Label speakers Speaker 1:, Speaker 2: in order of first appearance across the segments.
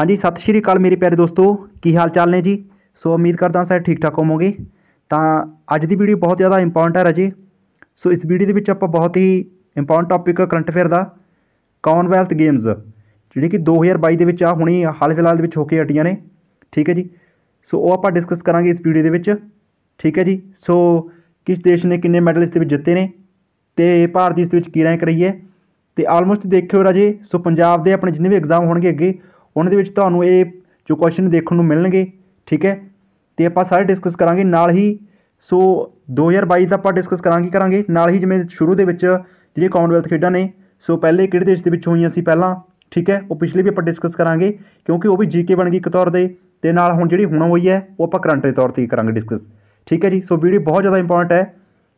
Speaker 1: ਹਾਂਜੀ ਸਤਿ ਸ਼੍ਰੀ ਅਕਾਲ ਮੇਰੇ ਪਿਆਰੇ ਦੋਸਤੋ ਕੀ ਹਾਲ ਚਾਲ ਨੇ ਜੀ ਸੋ ਉਮੀਦ ਕਰਦਾ ਸਾਰੇ ਠੀਕ ਠਾਕ ਹੋਵੋਗੇ ਤਾਂ ਅੱਜ ਦੀ ਵੀਡੀਓ ਬਹੁਤ ਜ਼ਿਆਦਾ ਇੰਪੋਰਟੈਂਟ ਹੈ ਰਾਜੀ ਸੋ ਇਸ ਵੀਡੀਓ ਦੇ ਵਿੱਚ ਆਪਾਂ ਬਹੁਤ ਹੀ ਇੰਪੋਰਟੈਂਟ ਟੌਪਿਕ ਕਰੰਟ ਅਫੇਅਰ ਦਾ ਕਾਮਨਵੈਲਥ ਗੇਮਸ ਜਿਹੜੀ ਕਿ 2022 ਦੇ ਵਿੱਚ ਆ ਹੁਣੀ ਹਾਲ ਫਿਲਹਾਲ ਦੇ ਵਿੱਚ ਹੋ ਕੇ ਹਟੀਆਂ ਨੇ ਠੀਕ ਹੈ ਜੀ ਸੋ ਉਹ ਆਪਾਂ ਡਿਸਕਸ ਕਰਾਂਗੇ ਇਸ ਵੀਡੀਓ ਦੇ ਵਿੱਚ ਠੀਕ ਹੈ ਜੀ ਸੋ ਕਿਸ ਦੇਸ਼ ਨੇ ਕਿੰਨੇ ਮੈਡਲ ਇਸ ਦੇ ਵਿੱਚ ਜਿੱਤੇ ਨੇ ਤੇ ਭਾਰਤ ਇਸ ਦੇ ਵਿੱਚ ਕੀ ਰੈਂਕ ਰਹੀ ਹੈ ਤੇ ਆਲਮੋਸਟ ਦੇਖਿਓ ਰਾਜੇ ਸੋ ਪੰਜਾਬ ਦੇ ਆਪਣੇ ਜਿੰਨੇ ਵੀ ਐਗਜ਼ਾਮ ਹੋਣਗੇ ਅੱਗੇ ਉਹਨਾਂ ਦੇ ਵਿੱਚ ਤੁਹਾਨੂੰ ਇਹ ਜੋ ਕੁਐਸਚਨ ਦੇਖਣ ਨੂੰ ਮਿਲਣਗੇ ਠੀਕ ਹੈ ਤੇ ਆਪਾਂ ਸਾਰੇ ਡਿਸਕਸ ਕਰਾਂਗੇ ਨਾਲ ਹੀ ਸੋ 2022 ਦਾ ਆਪਾਂ ਡਿਸਕਸ ਕਰਾਂਗੇ ਕਰਾਂਗੇ ਨਾਲ ਹੀ ਜਿਵੇਂ ਸ਼ੁਰੂ ਦੇ ਵਿੱਚ ਜਿਹੜੀਆਂ ਕਾਮਨਵੈਲਥ ਖੇਡਾਂ ਨੇ ਸੋ ਪਹਿਲੇ ਕਿਹੜੇ ਦੇਸ਼ ਦੇ ਵਿੱਚ ਹੋਈਆਂ ਸੀ ਪਹਿਲਾਂ ਠੀਕ ਹੈ ਉਹ ਪਿਛਲੇ ਵੀ ਆਪਾਂ ਡਿਸਕਸ ਕਰਾਂਗੇ ਕਿਉਂਕਿ ਉਹ ਵੀ ਜੀਕੇ ਬਣ ਗਈ ਇੱਕ ਤੌਰ ਦੇ ਤੇ ਨਾਲ ਹੁਣ ਜਿਹੜੀ ਹੁਣ ਹੋਈ ਹੈ ਉਹ ਆਪਾਂ ਕਰੰਟ ਦੇ ਤੌਰ ਤੇ ਕਰਾਂਗੇ ਡਿਸਕਸ ਠੀਕ ਹੈ ਜੀ ਸੋ ਵੀਡੀਓ ਬਹੁਤ ਜ਼ਿਆਦਾ ਇੰਪੋਰਟੈਂਟ ਹੈ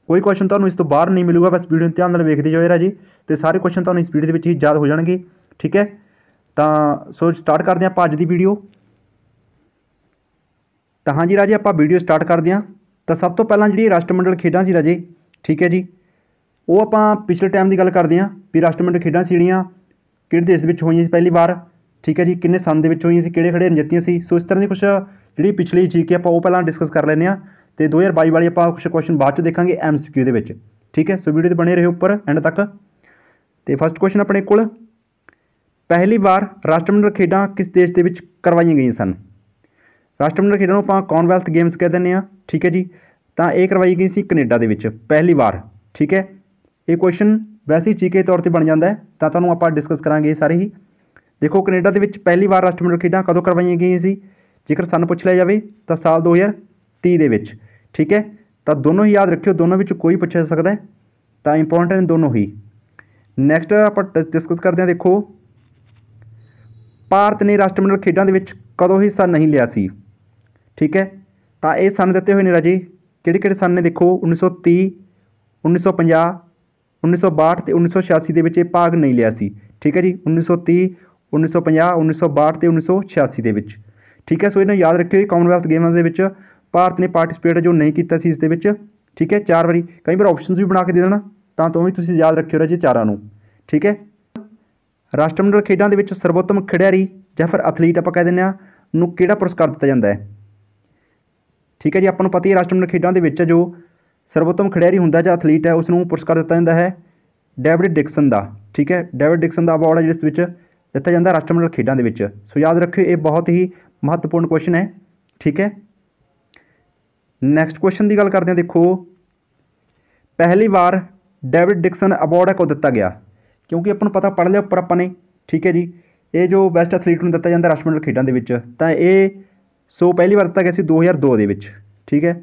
Speaker 1: ਕੋਈ ਕੁਐਸਚਨ ਤੁਹਾਨੂੰ ਇਸ ਤੋਂ ਬਾਹਰ ਨਹੀਂ ਮਿਲੂਗਾ ਬਸ ਵੀਡੀਓ ਨੂੰ ਧਿਆਨ ਨਾਲ ਵੇਖਦੇ ਜਾਓ ਜੀ ਤੇ ਸਾਰੇ ਕੁਐਸਚਨ ਤੁਹਾਨੂੰ ਇਸ ਵੀਡੀਓ ਦੇ ਵਿੱਚ ਹੀ ਯਾਦ ਹੋ ਜਾਣਗੇ ਠੀਕ ਹੈ ਤਾਂ ਸੋ ਸਟਾਰਟ ਕਰਦੇ ਆਪਾਂ ਅੱਜ ਦੀ ਵੀਡੀਓ ਤਾਂ ਹਾਂਜੀ ਰਾਜੇ ਆਪਾਂ ਵੀਡੀਓ ਸਟਾਰਟ ਕਰਦੇ ਆਂ ਤਾਂ ਸਭ ਤੋਂ ਪਹਿਲਾਂ ਜਿਹੜੀ ਰਾਸ਼ਟਰਮੰਡਲ ਖੇਡਾਂ ਸੀ ਰਾਜੇ ਠੀਕ ਹੈ ਜੀ ਉਹ ਆਪਾਂ ਪਿਛਲੇ ਟਾਈਮ ਦੀ ਗੱਲ ਕਰਦੇ ਆਂ ਵੀ ਰਾਸ਼ਟਰਮੰਡਲ ਖੇਡਾਂ ਸੀ ਜਿਹੜੀਆਂ ਕਿਹੜੇ ਦੇਸ਼ ਵਿੱਚ ਹੋਈਆਂ ਸੀ ਪਹਿਲੀ ਵਾਰ ਠੀਕ ਹੈ ਜੀ ਕਿੰਨੇ ਸਾਲ ਦੇ ਵਿੱਚ ਹੋਈਆਂ ਸੀ ਕਿਹੜੇ ਖੜੇ ਜਿੱਤੀਆਂ ਸੀ ਸੋ ਇਸ ਤਰ੍ਹਾਂ ਦੀ ਕੁਝ ਜਿਹੜੀ ਪਿਛਲੀ ਜੀ ਕਿ ਆਪਾਂ ਉਹ ਪਹਿਲਾਂ ਡਿਸਕਸ ਕਰ ਲੈਨੇ ਆ ਤੇ 2022 ਵਾਲੀ ਆਪਾਂ ਕੁਝ ਕੁਐਸਚਨ ਬਾਅਦ ਚ ਦੇਖਾਂਗੇ ਐਮਸੀਕਿਊ ਦੇ ਵਿੱਚ ਠੀਕ ਹੈ ਸੋ ਵੀਡੀਓ ਤੇ ਬਣੇ ਰਹੇ ਉੱਪਰ ਐਂਡ ਤੱਕ ਤੇ ਫਸਟ ਕੁਐਸਚਨ ਆਪਣੇ ਕੋਲ ਪਹਿਲੀ ਵਾਰ ਰਾਸ਼ਟਰਮੰਡਲ ਖੇਡਾਂ ਕਿਸ ਦੇਸ਼ ਦੇ ਵਿੱਚ ਕਰਵਾਈਆਂ ਗਈਆਂ ਸਨ ਰਾਸ਼ਟਰਮੰਡਲ ਖੇਡਾਂ ਨੂੰ ਆਪਾਂ ਕੌਮਨਵੈਲਥ ਗੇਮਸ ਕਹਿ ਦਿੰਦੇ ਆ ਠੀਕ ਹੈ ਜੀ ਤਾਂ ਇਹ ਕਰਵਾਈ ਗਈ ਸੀ ਕੈਨੇਡਾ ਦੇ ਵਿੱਚ ਪਹਿਲੀ ਵਾਰ ਠੀਕ ਹੈ ਇਹ ਕੁਐਸਚਨ ਵੈਸੇ ਹੀ ਜੀਕੇ ਤੌਰ ਤੇ ਬਣ ਜਾਂਦਾ ਹੈ ਤਾਂ ਤੁਹਾਨੂੰ ਆਪਾਂ ਡਿਸਕਸ ਕਰਾਂਗੇ ਸਾਰੇ ਹੀ ਦੇਖੋ ਕੈਨੇਡਾ ਦੇ ਵਿੱਚ ਪਹਿਲੀ ਵਾਰ ਰਾਸ਼ਟਰਮੰਡਲ ਖੇਡਾਂ ਕਦੋਂ ਕਰਵਾਈਆਂ ਗਈਆਂ ਸੀ ਜੇਕਰ ਸਾਨੂੰ ਪੁੱਛ ਲਿਆ ਜਾਵੇ ਤਾਂ ਸਾਲ 2030 ਦੇ ਵਿੱਚ ਠੀਕ ਹੈ ਤਾਂ ਦੋਨੋਂ ਹੀ ਯਾਦ ਰੱਖਿਓ ਦੋਨੋਂ ਵਿੱਚ ਕੋਈ ਪੁੱਛ ਸਕਦਾ ਤਾਂ ਇੰਪੋਰਟੈਂਟ ਨੇ ਦੋਨੋਂ ਹੀ ਨੈਕਸਟ ਆਪਾਂ ਡਿਸਕਸ ਕਰਦੇ ਹਾਂ ਦੇਖੋ ਭਾਰਤ ਨੇ ਰਾਸ਼ਟਰਮੰਡਲ ਖੇਡਾਂ ਦੇ ਵਿੱਚ ਕਦੋਂ ਹਿੱਸਾ ਨਹੀਂ ਲਿਆ ਸੀ ਠੀਕ ਹੈ ਤਾਂ ਇਹ ਸਨ ਦਿੱਤੇ ਹੋਏ ਨੇ ਰਾਜੀ ਕਿਹੜੇ ਕਿਹੜੇ ਸਨ ਨੇ ਦੇਖੋ 1930 1950 1962 ਤੇ 1986 ਦੇ ਵਿੱਚ ਇਹ ਭਾਗ ਨਹੀਂ ਲਿਆ ਸੀ ਠੀਕ ਹੈ ਜੀ 1930 1950 1962 ਤੇ 1986 ਦੇ ਵਿੱਚ ਠੀਕ ਹੈ ਸੋ ਇਹਨਾਂ ਯਾਦ ਰੱਖਿਓ ਕਾਮਨਵੈਲਥ ਗੇਮਾਂ ਦੇ ਵਿੱਚ ਭਾਰਤ ਨੇ ਪਾਰਟਿਸਪੇਟ ਜੋ ਨਹੀਂ ਕੀਤਾ ਸੀ ਇਸ ਦੇ ਵਿੱਚ ਠੀਕ ਹੈ ਚਾਰ ਵਾਰੀ ਕਈ ਵਾਰ ਆਪਸ਼ਨਸ ਵੀ ਬਣਾ ਕੇ ਦੇ ਦੇਣਾ ਤਾਂ ਤੋਂ ਵੀ ਤੁਸੀਂ ਯਾਦ ਰੱਖਿਓ ਰਾਜੇ ਚਾਰਾਂ ਨੂੰ ਠੀਕ ਹੈ ਰਾਸ਼ਟਰਮੰਡਲ ਖੇਡਾਂ ਦੇ ਵਿੱਚ ਸਰਵੋਤਮ ਖਿਡਾਰੀ ਜਾਂ ਫਿਰ ਐਥਲੀਟ ਆਪਾਂ ਕਹਿ ਦਿੰਨੇ ਆ ਨੂੰ ਕਿਹੜਾ ਪੁਰਸਕਾਰ ਦਿੱਤਾ ਜਾਂਦਾ ਹੈ ਠੀਕ ਹੈ ਜੀ ਆਪਾਂ ਨੂੰ ਪਤਾ ਹੀ ਰਾਸ਼ਟਰਮੰਡਲ ਖੇਡਾਂ ਦੇ ਵਿੱਚ ਜੋ ਸਰਵੋਤਮ ਖਿਡਾਰੀ ਹੁੰਦਾ ਜਾਂ ਐਥਲੀਟ ਹੈ ਉਸ ਨੂੰ ਪੁਰਸਕਾਰ ਦਿੱਤਾ ਜਾਂਦਾ ਹੈ ਡੇਵਿਡ ਡਿਕਸਨ ਦਾ ਠੀਕ ਹੈ ਡੇਵਿਡ ਡਿਕਸਨ ਦਾ ਅਵਾਰਡ ਹੈ ਜਿਸ ਵਿੱਚ ਦਿੱਤਾ ਜਾਂਦਾ ਰਾਸ਼ਟਰਮੰਡਲ ਖੇਡਾਂ ਦੇ ਵਿੱਚ ਸੋ ਯਾਦ ਰੱਖਿਓ ਇਹ ਬਹੁਤ ਹੀ ਮਹੱਤਵਪੂਰਨ ਕੁਐਸਚਨ ਹੈ ਠੀਕ ਹੈ ਨੈਕਸਟ ਕੁਐਸਚਨ ਦੀ ਗੱਲ ਕਰਦੇ ਹਾਂ ਦੇਖੋ ਪਹਿਲੀ ਵਾਰ ਡੇਵਿਡ ਡਿਕਸਨ ਅਵਾਰਡ ਕਿਉਂ ਦਿੱਤਾ ਗਿਆ ਕਿਉਂਕਿ ਆਪਾਂ ਨੂੰ ਪਤਾ ਪੜ ਲਿਆ ਉੱਪਰ ਆਪਾਂ ਨੇ ਠੀਕ ਹੈ ਜੀ ਇਹ ਜੋ ਬੈਸਟ ਐਥਲੀਟ ਨੂੰ ਦਿੱਤਾ ਜਾਂਦਾ ਰਾਸ਼ਟਰਮੰਡਲ ਖੇਡਾਂ ਦੇ ਵਿੱਚ ਤਾਂ ਇਹ ਸੋ ਪਹਿਲੀ ਵਾਰ ਦਿੱਤਾ ਗਿਆ ਸੀ 2002 ਦੇ ਵਿੱਚ ਠੀਕ ਹੈ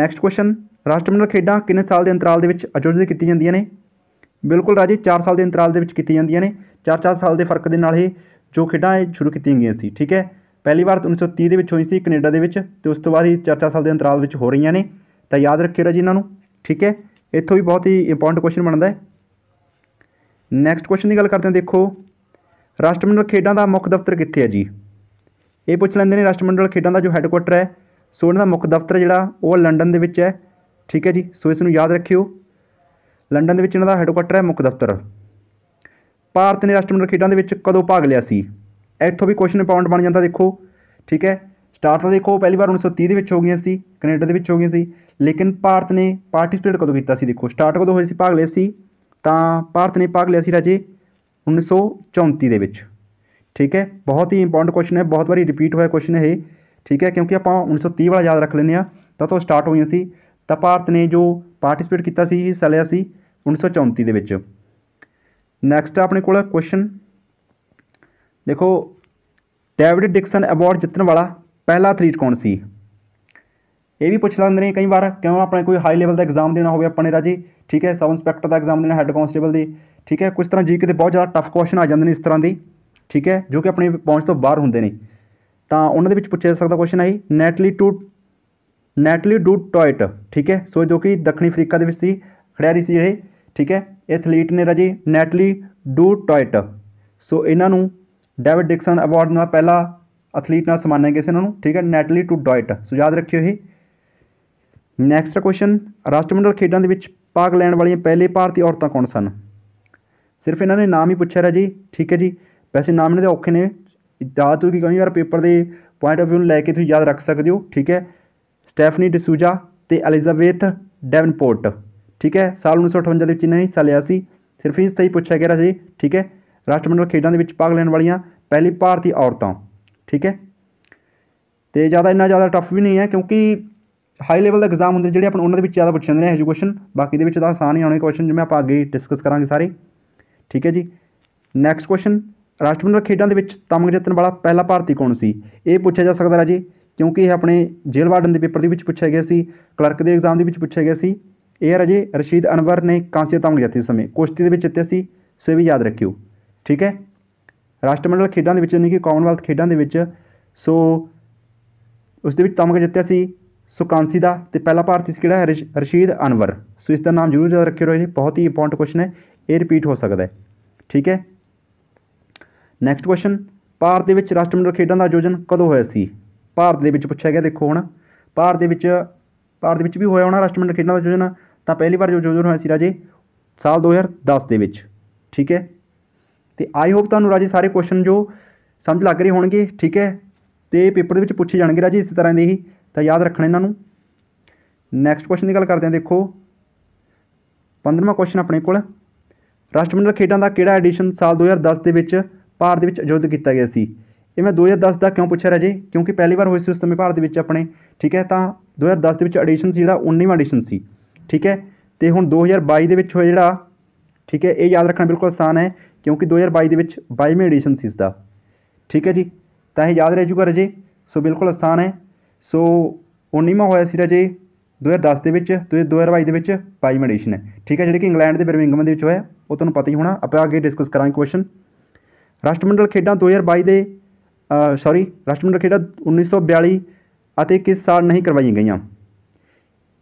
Speaker 1: ਨੈਕਸਟ ਕੁਐਸਚਨ ਰਾਸ਼ਟਰਮੰਡਲ ਖੇਡਾਂ ਕਿੰਨੇ ਸਾਲ ਦੇ ਅੰਤਰਾਲ ਦੇ ਵਿੱਚ ਅਯੋਜਿਤ ਕੀਤੀ ਜਾਂਦੀਆਂ ਨੇ ਬਿਲਕੁਲ ਰਾਜੇ 4 ਸਾਲ ਦੇ ਅੰਤਰਾਲ ਦੇ ਵਿੱਚ ਕੀਤੀ ਜਾਂਦੀਆਂ ਨੇ 4-4 ਸਾਲ ਦੇ ਫਰਕ ਦੇ ਨਾਲ ਇਹ ਜੋ ਖੇਡਾਂ ਇਹ ਸ਼ੁਰੂ ਕੀਤੀਆਂ ਗਈਆਂ ਸੀ ਠੀਕ ਹੈ ਪਹਿਲੀ ਵਾਰ 1930 ਦੇ ਵਿੱਚ ਹੋਈ ਸੀ ਕੈਨੇਡਾ ਦੇ ਵਿੱਚ ਤੇ ਉਸ ਤੋਂ ਬਾਅਦ ਇਹ 4-4 ਸਾਲ ਦੇ ਅੰਤਰਾਲ ਵਿੱਚ ਹੋ ਰਹੀਆਂ ਨੇ ਤਾਂ ਯਾਦ ਰੱਖਿਓ ਰਾਜੀ ਇਹਨਾਂ ਨੂੰ ਠੀਕ ਹੈ ਇੱਥੋਂ ਵੀ ਬਹੁਤ ਹੀ ਇੰਪੋਰਟੈਂਟ ਕੁਐਸਚਨ ਬਣਦਾ ਹੈ ਨੈਕਸਟ ਕੁਐਸਚਨ ਦੀ ਗੱਲ ਕਰਦੇ ਹਾਂ ਦੇਖੋ ਰਾਸ਼ਟਰਮੰਡਲ ਖੇਡਾਂ ਦਾ ਮੁੱਖ ਦਫ਼ਤਰ ਕਿੱਥੇ ਹੈ ਜੀ ਇਹ ਪੁੱਛ ਲੈਂਦੇ ਨੇ ਰਾਸ਼ਟਰਮੰਡਲ ਖੇਡਾਂ ਦਾ ਜੋ ਹੈੱਡਕੁਆਟਰ ਹੈ ਸੋ ਇਹਨਾਂ ਦਾ ਮੁੱਖ ਦਫ਼ਤਰ ਜਿਹੜਾ ਉਹ ਲੰਡਨ ਦੇ ਵਿੱਚ ਹੈ ਠੀਕ ਹੈ ਜੀ ਸੋ ਇਸ ਨੂੰ ਯਾਦ ਰੱਖਿਓ ਲੰਡਨ ਦੇ ਵਿੱਚ ਇਹਨਾਂ ਦਾ ਹੈੱਡਕੁਆਟਰ ਹੈ ਮੁੱਖ ਦਫ਼ਤਰ ਭਾਰਤ ਨੇ ਰਾਸ਼ਟਰਮੰਡਲ ਖੇਡਾਂ ਦੇ ਵਿੱਚ ਕਦੋਂ ਭਾਗ ਲਿਆ ਸੀ ਇੱਥੋਂ ਵੀ ਕੁਐਸਚਨ ਪੁਆਇੰਟ ਬਣ ਜਾਂਦਾ ਦੇਖੋ ਠੀਕ ਹੈ ਸਟਾਰਟ ਤਾਂ ਦੇਖੋ ਪਹਿਲੀ ਵਾਰ 1930 ਦੇ ਵਿੱਚ ਹੋ ਗਈਆਂ ਸੀ ਕੈਨੇਡਾ ਦੇ ਵਿੱਚ ਹੋ ਗਈਆਂ ਸੀ ਲੇਕਿਨ ਭਾਰਤ ਨੇ ਪਾਰਟਿਸਿਪੇਟ ਕਦੋਂ ਕੀਤਾ ਸੀ ਦੇਖੋ ਸਟਾਰਟ ਕਦੋਂ ਹੋਈ ਸੀ ਭਾਗ ਲਿਆ ਸੀ ਤਾਂ ਭਾਰਤ ਨੇ ਪਾਗ ਲਿਆ ਸੀ ਰਾਜੇ 1934 ਦੇ ਵਿੱਚ ਠੀਕ ਹੈ ਬਹੁਤ ਹੀ ਇੰਪੋਰਟੈਂਟ ਕੁਐਸਚਨ ਹੈ ਬਹੁਤ ਵਾਰੀ ਰਿਪੀਟ ਹੋਇਆ ਕੁਐਸਚਨ ਹੈ ਠੀਕ ਹੈ ਕਿਉਂਕਿ ਆਪਾਂ 1930 ਵਾਲਾ ਯਾਦ ਰੱਖ ਲੈਨੇ ਆ ਤਾਂ ਤੋਂ ਸਟਾਰਟ ਹੋਈਆਂ ਸੀ ਤਾਂ ਭਾਰਤ ਨੇ ਜੋ ਪਾਰਟਿਸਿਪੇਟ ਕੀਤਾ ਸੀ ਹਿੱਸਾ ਲਿਆ ਸੀ 1934 ਦੇ ਵਿੱਚ ਨੈਕਸਟ ਆਪਣੇ ਕੋਲ ਕੁਐਸਚਨ ਦੇਖੋ ਡੇਵਿਡ ਡਿਕਸਨ ਅਵਾਰਡ ਜਿੱਤਣ ਵਾਲਾ ਪਹਿਲਾ ਐਥਲੀਟ ਕੌਣ ਸੀ ਇਹ ਵੀ ਪੁੱਛ ਲੈਂਦੇ ਨੇ ਕਈ ਵਾਰ ਕਿਉਂ ਆਪਣੇ ਕੋਈ ਹਾਈ ਲੈਵਲ ਦਾ ਐਗਜ਼ਾਮ ਦੇਣਾ ਹੋਵੇ ਆਪਾਂ ਨੇ ਰਾਜੇ ਠੀਕ ਹੈ ਸਬ ਇੰਸਪੈਕਟਰ ਦਾ ਐਗਜ਼ਾਮ ਦੇਣਾ ਹੈੱਡ ਕਾਂਸਟੇਬਲ ਦੀ ਠੀਕ ਹੈ ਕੁਝ ਤਰ੍ਹਾਂ ਜੀਕੇ ਦੇ ਬਹੁਤ ਜ਼ਿਆਦਾ ਟਫ ਕੁਐਸਚਨ ਆ ਜਾਂਦੇ ਨੇ ਇਸ ਤਰ੍ਹਾਂ ਦੀ ਠੀਕ ਹੈ ਜੋ ਕਿ ਆਪਣੀ ਪਹੁੰਚ ਤੋਂ ਬਾਹਰ ਹੁੰਦੇ ਨੇ ਤਾਂ ਉਹਨਾਂ ਦੇ ਵਿੱਚ ਪੁੱਛਿਆ ਜਾ ਸਕਦਾ ਕੁਐਸਚਨ ਆਈ ਨੈਟਲੀ ਟੂ ਨੈਟਲੀ ਡੂ ਟੋਇਟ ਠੀਕ ਹੈ ਸੋ ਜੋ ਕਿ ਦੱਖਣੀ ਅਫਰੀਕਾ ਦੇ ਵਿੱਚ ਸੀ ਖਿਡਾਰੀ ਸੀ ਜਿਹੜੇ ਠੀਕ ਹੈ ਐਥਲੀਟ ਨੇ ਰਾਜੀ ਨੈਟਲੀ ਡੂ ਟੋਇਟ ਸੋ ਇਹਨਾਂ ਨੂੰ ਡੇਵਿਡ ਡਿਕਸਨ ਅਵਾਰਡ ਨਾਲ ਪਹਿਲਾ ਐਥਲੀਟ ਨਾਲ ਸਨਮਾਨਿਆ ਗਿਆ ਸੀ ਇਹਨਾਂ ਨੂੰ ਠੀਕ ਹੈ ਨੈਟਲੀ ਟੂ ਡੋਇਟ ਸੋ ਯਾਦ ਰੱਖਿਓ ਇਹ ਨੈਕਸਟ ਕੁਐਸਚਨ ਰਾਸ਼ਟਰਮੰਡਲ ਖੇਡਾਂ ਦੇ ਵਿੱਚ ਭਾਗ ਲੈਣ ਵਾਲੀਆਂ ਪਹਿਲੇ ਭਾਰਤੀ ਔਰਤਾਂ ਕੌਣ ਸਨ ਸਿਰਫ ਇਹਨਾਂ ਨੇ ਨਾਮ ਹੀ ਪੁੱਛਿਆ ਰਿਹਾ ਜੀ ਠੀਕ ਹੈ ਜੀ ਵੈਸੇ ਨਾਮ ਇਹਨਾਂ ਦੇ ਔਖੇ ਨੇ ਯਾਦ ਕੀ ਕਈ ਯਾਰ ਪੇਪਰ ਦੇ ਪੁਆਇੰਟ ਆਫ ਵਿਊ ਨੂੰ ਲੈ ਕੇ ਤੁਸੀਂ ਯਾਦ ਰੱਖ ਸਕਦੇ ਹੋ ਠੀਕ ਹੈ ਸਟੈਫਨੀ ਡਿਸੂਜਾ ਤੇ ਐਲਿਜ਼ਾਬੇਥ ਡੈਵਨਪੋਰਟ ਠੀਕ ਹੈ ਸਾਲ 1958 ਦੇ ਵਿੱਚ ਇਹਨਾਂ ਨੇ ਹਿੱਸਾ ਲਿਆ ਸੀ ਸਿਰਫ ਇਸ ਸਹੀ ਪੁੱਛਿਆ ਗਿਆ ਜੀ ਠੀਕ ਹੈ ਰਾਸ਼ਟਰਮੰਡਲ ਖੇਡਾਂ ਦੇ ਵਿੱਚ ਭਾਗ ਲੈਣ ਵਾਲੀਆਂ ਪਹਿਲੀ ਭਾਰਤੀ ਔਰਤਾਂ ਠੀਕ ਹੈ ਤੇ ਜ਼ਿਆਦਾ ਇੰਨਾ ਜ਼ਿਆਦਾ ਟਫ ਵੀ ਨਹੀਂ ਹੈ ਕਿਉਂਕਿ ਹਾਈ ਲੈਵਲ ਦਾ ਐਗਜ਼ਾਮ ਹੁੰਦੇ ਜਿਹੜੇ ਆਪਾਂ ਉਹਨਾਂ ਦੇ ਵਿੱਚ ਜ਼ਿਆਦਾ ਪੁੱਛੇ ਜਾਂਦੇ ਨੇ ਕੁਐਸਚਨ ਬਾਕੀ ਦੇ ਵਿੱਚ ਤਾਂ ਆਸਾਨ ਹੀ ਆਉਣੇ ਕੁਐਸਚਨ ਜਿਵੇਂ ਆਪਾਂ ਅੱਗੇ ਡਿਸਕਸ ਕਰਾਂਗੇ ਸਾਰੇ ਠੀਕ ਹੈ ਜੀ ਨੈਕਸਟ ਕੁਐਸਚਨ ਰਾਸ਼ਟਰਮੰਡਲ ਖੇਡਾਂ ਦੇ ਵਿੱਚ ਤਮਗ ਜਿੱਤਣ ਵਾਲਾ ਪਹਿਲਾ ਭਾਰਤੀ ਕੌਣ ਸੀ ਇਹ ਪੁੱਛਿਆ ਜਾ ਸਕਦਾ ਰਾਜੀ ਕਿਉਂਕਿ ਇਹ ਆਪਣੇ ਜੇਲ੍ਹ ਵਾਰਡਨ ਦੇ ਪੇਪਰ ਦੇ ਵਿੱਚ ਪੁੱਛਿਆ ਗਿਆ ਸੀ ਕਲਰਕ ਦੇ ਐਗਜ਼ਾਮ ਦੇ ਵਿੱਚ ਪੁੱਛਿਆ ਗਿਆ ਸੀ ਇਹ ਰਾਜੀ ਰਸ਼ੀਦ ਅਨਵਰ ਨੇ ਕਾਂਸੀ ਤਮਗ ਜਿੱਤੀ ਉਸ ਸਮੇਂ ਕੁਸ਼ਤੀ ਦੇ ਵਿੱਚ ਜਿੱਤੇ ਸੀ ਸੋ ਇਹ ਵੀ ਯਾਦ ਰੱਖਿਓ ਠੀਕ ਹੈ ਰਾਸ਼ਟਰਮੰਡਲ ਖੇਡਾਂ ਦੇ ਵਿੱਚ ਨਹੀਂ ਕਿ ਕਾਮਨਵੈਲਥ ਖੇਡਾਂ ਦੇ ਵਿੱਚ ਸੋ ਉਸ ਦੇ ਵਿੱਚ ਤਮਗ ਜਿੱਤਿਆ ਸੀ ਸੁਕਾਂਸੀ ਦਾ ਤੇ ਪਹਿਲਾ ਭਾਰਤੀ ਸੀ ਕਿਹੜਾ ਹੈ ਰਸ਼ੀਦ ਅਨਵਰ ਸੋ ਇਸ ਦਾ ਨਾਮ ਜ਼ਰੂਰ ਯਾਦ ਰੱਖਿਓ ਜੀ ਬਹੁਤ ਹੀ ਇੰਪੋਰਟੈਂਟ ਕੁਐਸਚਨ ਹੈ ਇਹ ਰਿਪੀਟ ਹੋ ਸਕਦਾ ਹੈ ਠੀਕ ਹੈ ਨੈਕਸਟ ਕੁਐਸਚਨ ਭਾਰਤ ਦੇ ਵਿੱਚ ਰਾਸ਼ਟਰਮੰਡਲ ਖੇਡਾਂ ਦਾ ਆਯੋਜਨ ਕਦੋਂ ਹੋਇਆ ਸੀ ਭਾਰਤ ਦੇ ਵਿੱਚ ਪੁੱਛਿਆ ਗਿਆ ਦੇਖੋ ਹੁਣ ਭਾਰਤ ਦੇ ਵਿੱਚ ਭਾਰਤ ਦੇ ਵਿੱਚ ਵੀ ਹੋਇਆ ਹੋਣਾ ਰਾਸ਼ਟਰਮੰਡਲ ਖੇਡਾਂ ਦਾ ਆਯੋਜਨ ਤਾਂ ਪਹਿਲੀ ਵਾਰ ਜੋ ਆਯੋਜਨ ਹੋਇਆ ਸੀ ਰਾਜੇ ਸਾਲ 2010 ਦੇ ਵਿੱਚ ਠੀਕ ਹੈ ਤੇ ਆਈ ਹੋਪ ਤੁਹਾਨੂੰ ਰਾਜੇ ਸਾਰੇ ਕੁਐਸਚਨ ਜੋ ਸਮਝ ਲੱਗ ਰਹੇ ਹੋਣਗੇ ਠੀਕ ਹੈ ਤੇ ਪੇਪਰ ਦੇ ਵਿੱਚ ਪੁੱਛੇ ਜਾਣਗੇ ਰਾਜੇ ਇਸੇ ਤਰ੍ਹਾਂ ਦੇ ਹੀ ਤਾਂ ਯਾਦ ਰੱਖਣਾ ਇਹਨਾਂ ਨੂੰ ਨੈਕਸਟ ਕੁਐਸਚਨ ਦੀ ਗੱਲ ਕਰਦੇ ਹਾਂ ਦੇਖੋ 15ਵਾਂ ਕੁਐਸਚਨ ਆਪਣੇ ਕੋਲ ਰਾਸ਼ਟਰਮੰਡਲ ਖੇਡਾਂ ਦਾ ਕਿਹੜਾ ਐਡੀਸ਼ਨ ਸਾਲ 2010 ਦੇ ਵਿੱਚ ਭਾਰਤ ਦੇ ਵਿੱਚ ਆਯੋਜਿਤ ਕੀਤਾ ਗਿਆ ਸੀ ਇਹ ਮੈਂ 2010 ਦਾ ਕਿਉਂ ਪੁੱਛਿਆ ਰਾਜੇ ਕਿਉਂਕਿ ਪਹਿਲੀ ਵਾਰ ਹੋਇਆ ਸੀ ਉਸ ਸਮੇਂ ਭਾਰਤ ਦੇ ਵਿੱਚ ਆਪਣੇ ਠੀਕ ਹੈ ਤਾਂ 2010 ਦੇ ਵਿੱਚ ਐਡੀਸ਼ਨ ਸੀ ਜਿਹੜਾ 19ਵਾਂ ਐਡੀਸ਼ਨ ਸੀ ਠੀਕ ਹੈ ਤੇ ਹੁਣ 2022 ਦੇ ਵਿੱਚ ਹੋਇਆ ਜਿਹੜਾ ਠੀਕ ਹੈ ਇਹ ਯਾਦ ਰੱਖਣਾ ਬਿਲਕੁਲ ਆਸਾਨ ਹੈ ਕਿਉਂਕਿ 2022 ਦੇ ਵਿੱਚ 22ਵੇਂ ਐਡੀਸ਼ਨ ਸੀ ਇਸ ਦਾ ਠੀਕ ਹੈ ਜੀ ਤਾਂ ਇਹ ਯਾਦ ਰਹਿ ਜੂਗਾ ਰਾਜੇ ਸੋ ਬਿਲਕੁਲ ਆਸਾਨ ਹੈ ਸੋ 19ਵਾਂ ਹੋਇਆ ਸੀ ਰਾਜੇ 2010 ਦੇ ਵਿੱਚ ਤੇ 2022 ਦੇ ਵਿੱਚ ਪਾਈ ਐਡੀਸ਼ਨ ਹੈ ਠੀਕ ਹੈ ਜਿਹੜੇ ਕਿ ਇੰਗਲੈਂਡ ਦੇ ਬਰਮਿੰਗਮ ਦੇ ਵਿੱਚ ਹੋਇਆ ਉਹ ਤੁਹਾਨੂੰ ਪਤਾ ਹੀ ਹੋਣਾ ਆਪਾਂ ਅੱਗੇ ਡਿਸਕਸ ਕਰਾਂਗੇ ਕੁਐਸਚਨ ਰਾਸ਼ਟਰਮੰਡਲ ਖੇਡਾਂ 2022 ਦੇ ਸੌਰੀ ਰਾਸ਼ਟਰਮੰਡਲ ਖੇਡਾਂ 1942 ਅਤੇ ਕਿਸ ਸਾਲ ਨਹੀਂ ਕਰਵਾਈਆਂ ਗਈਆਂ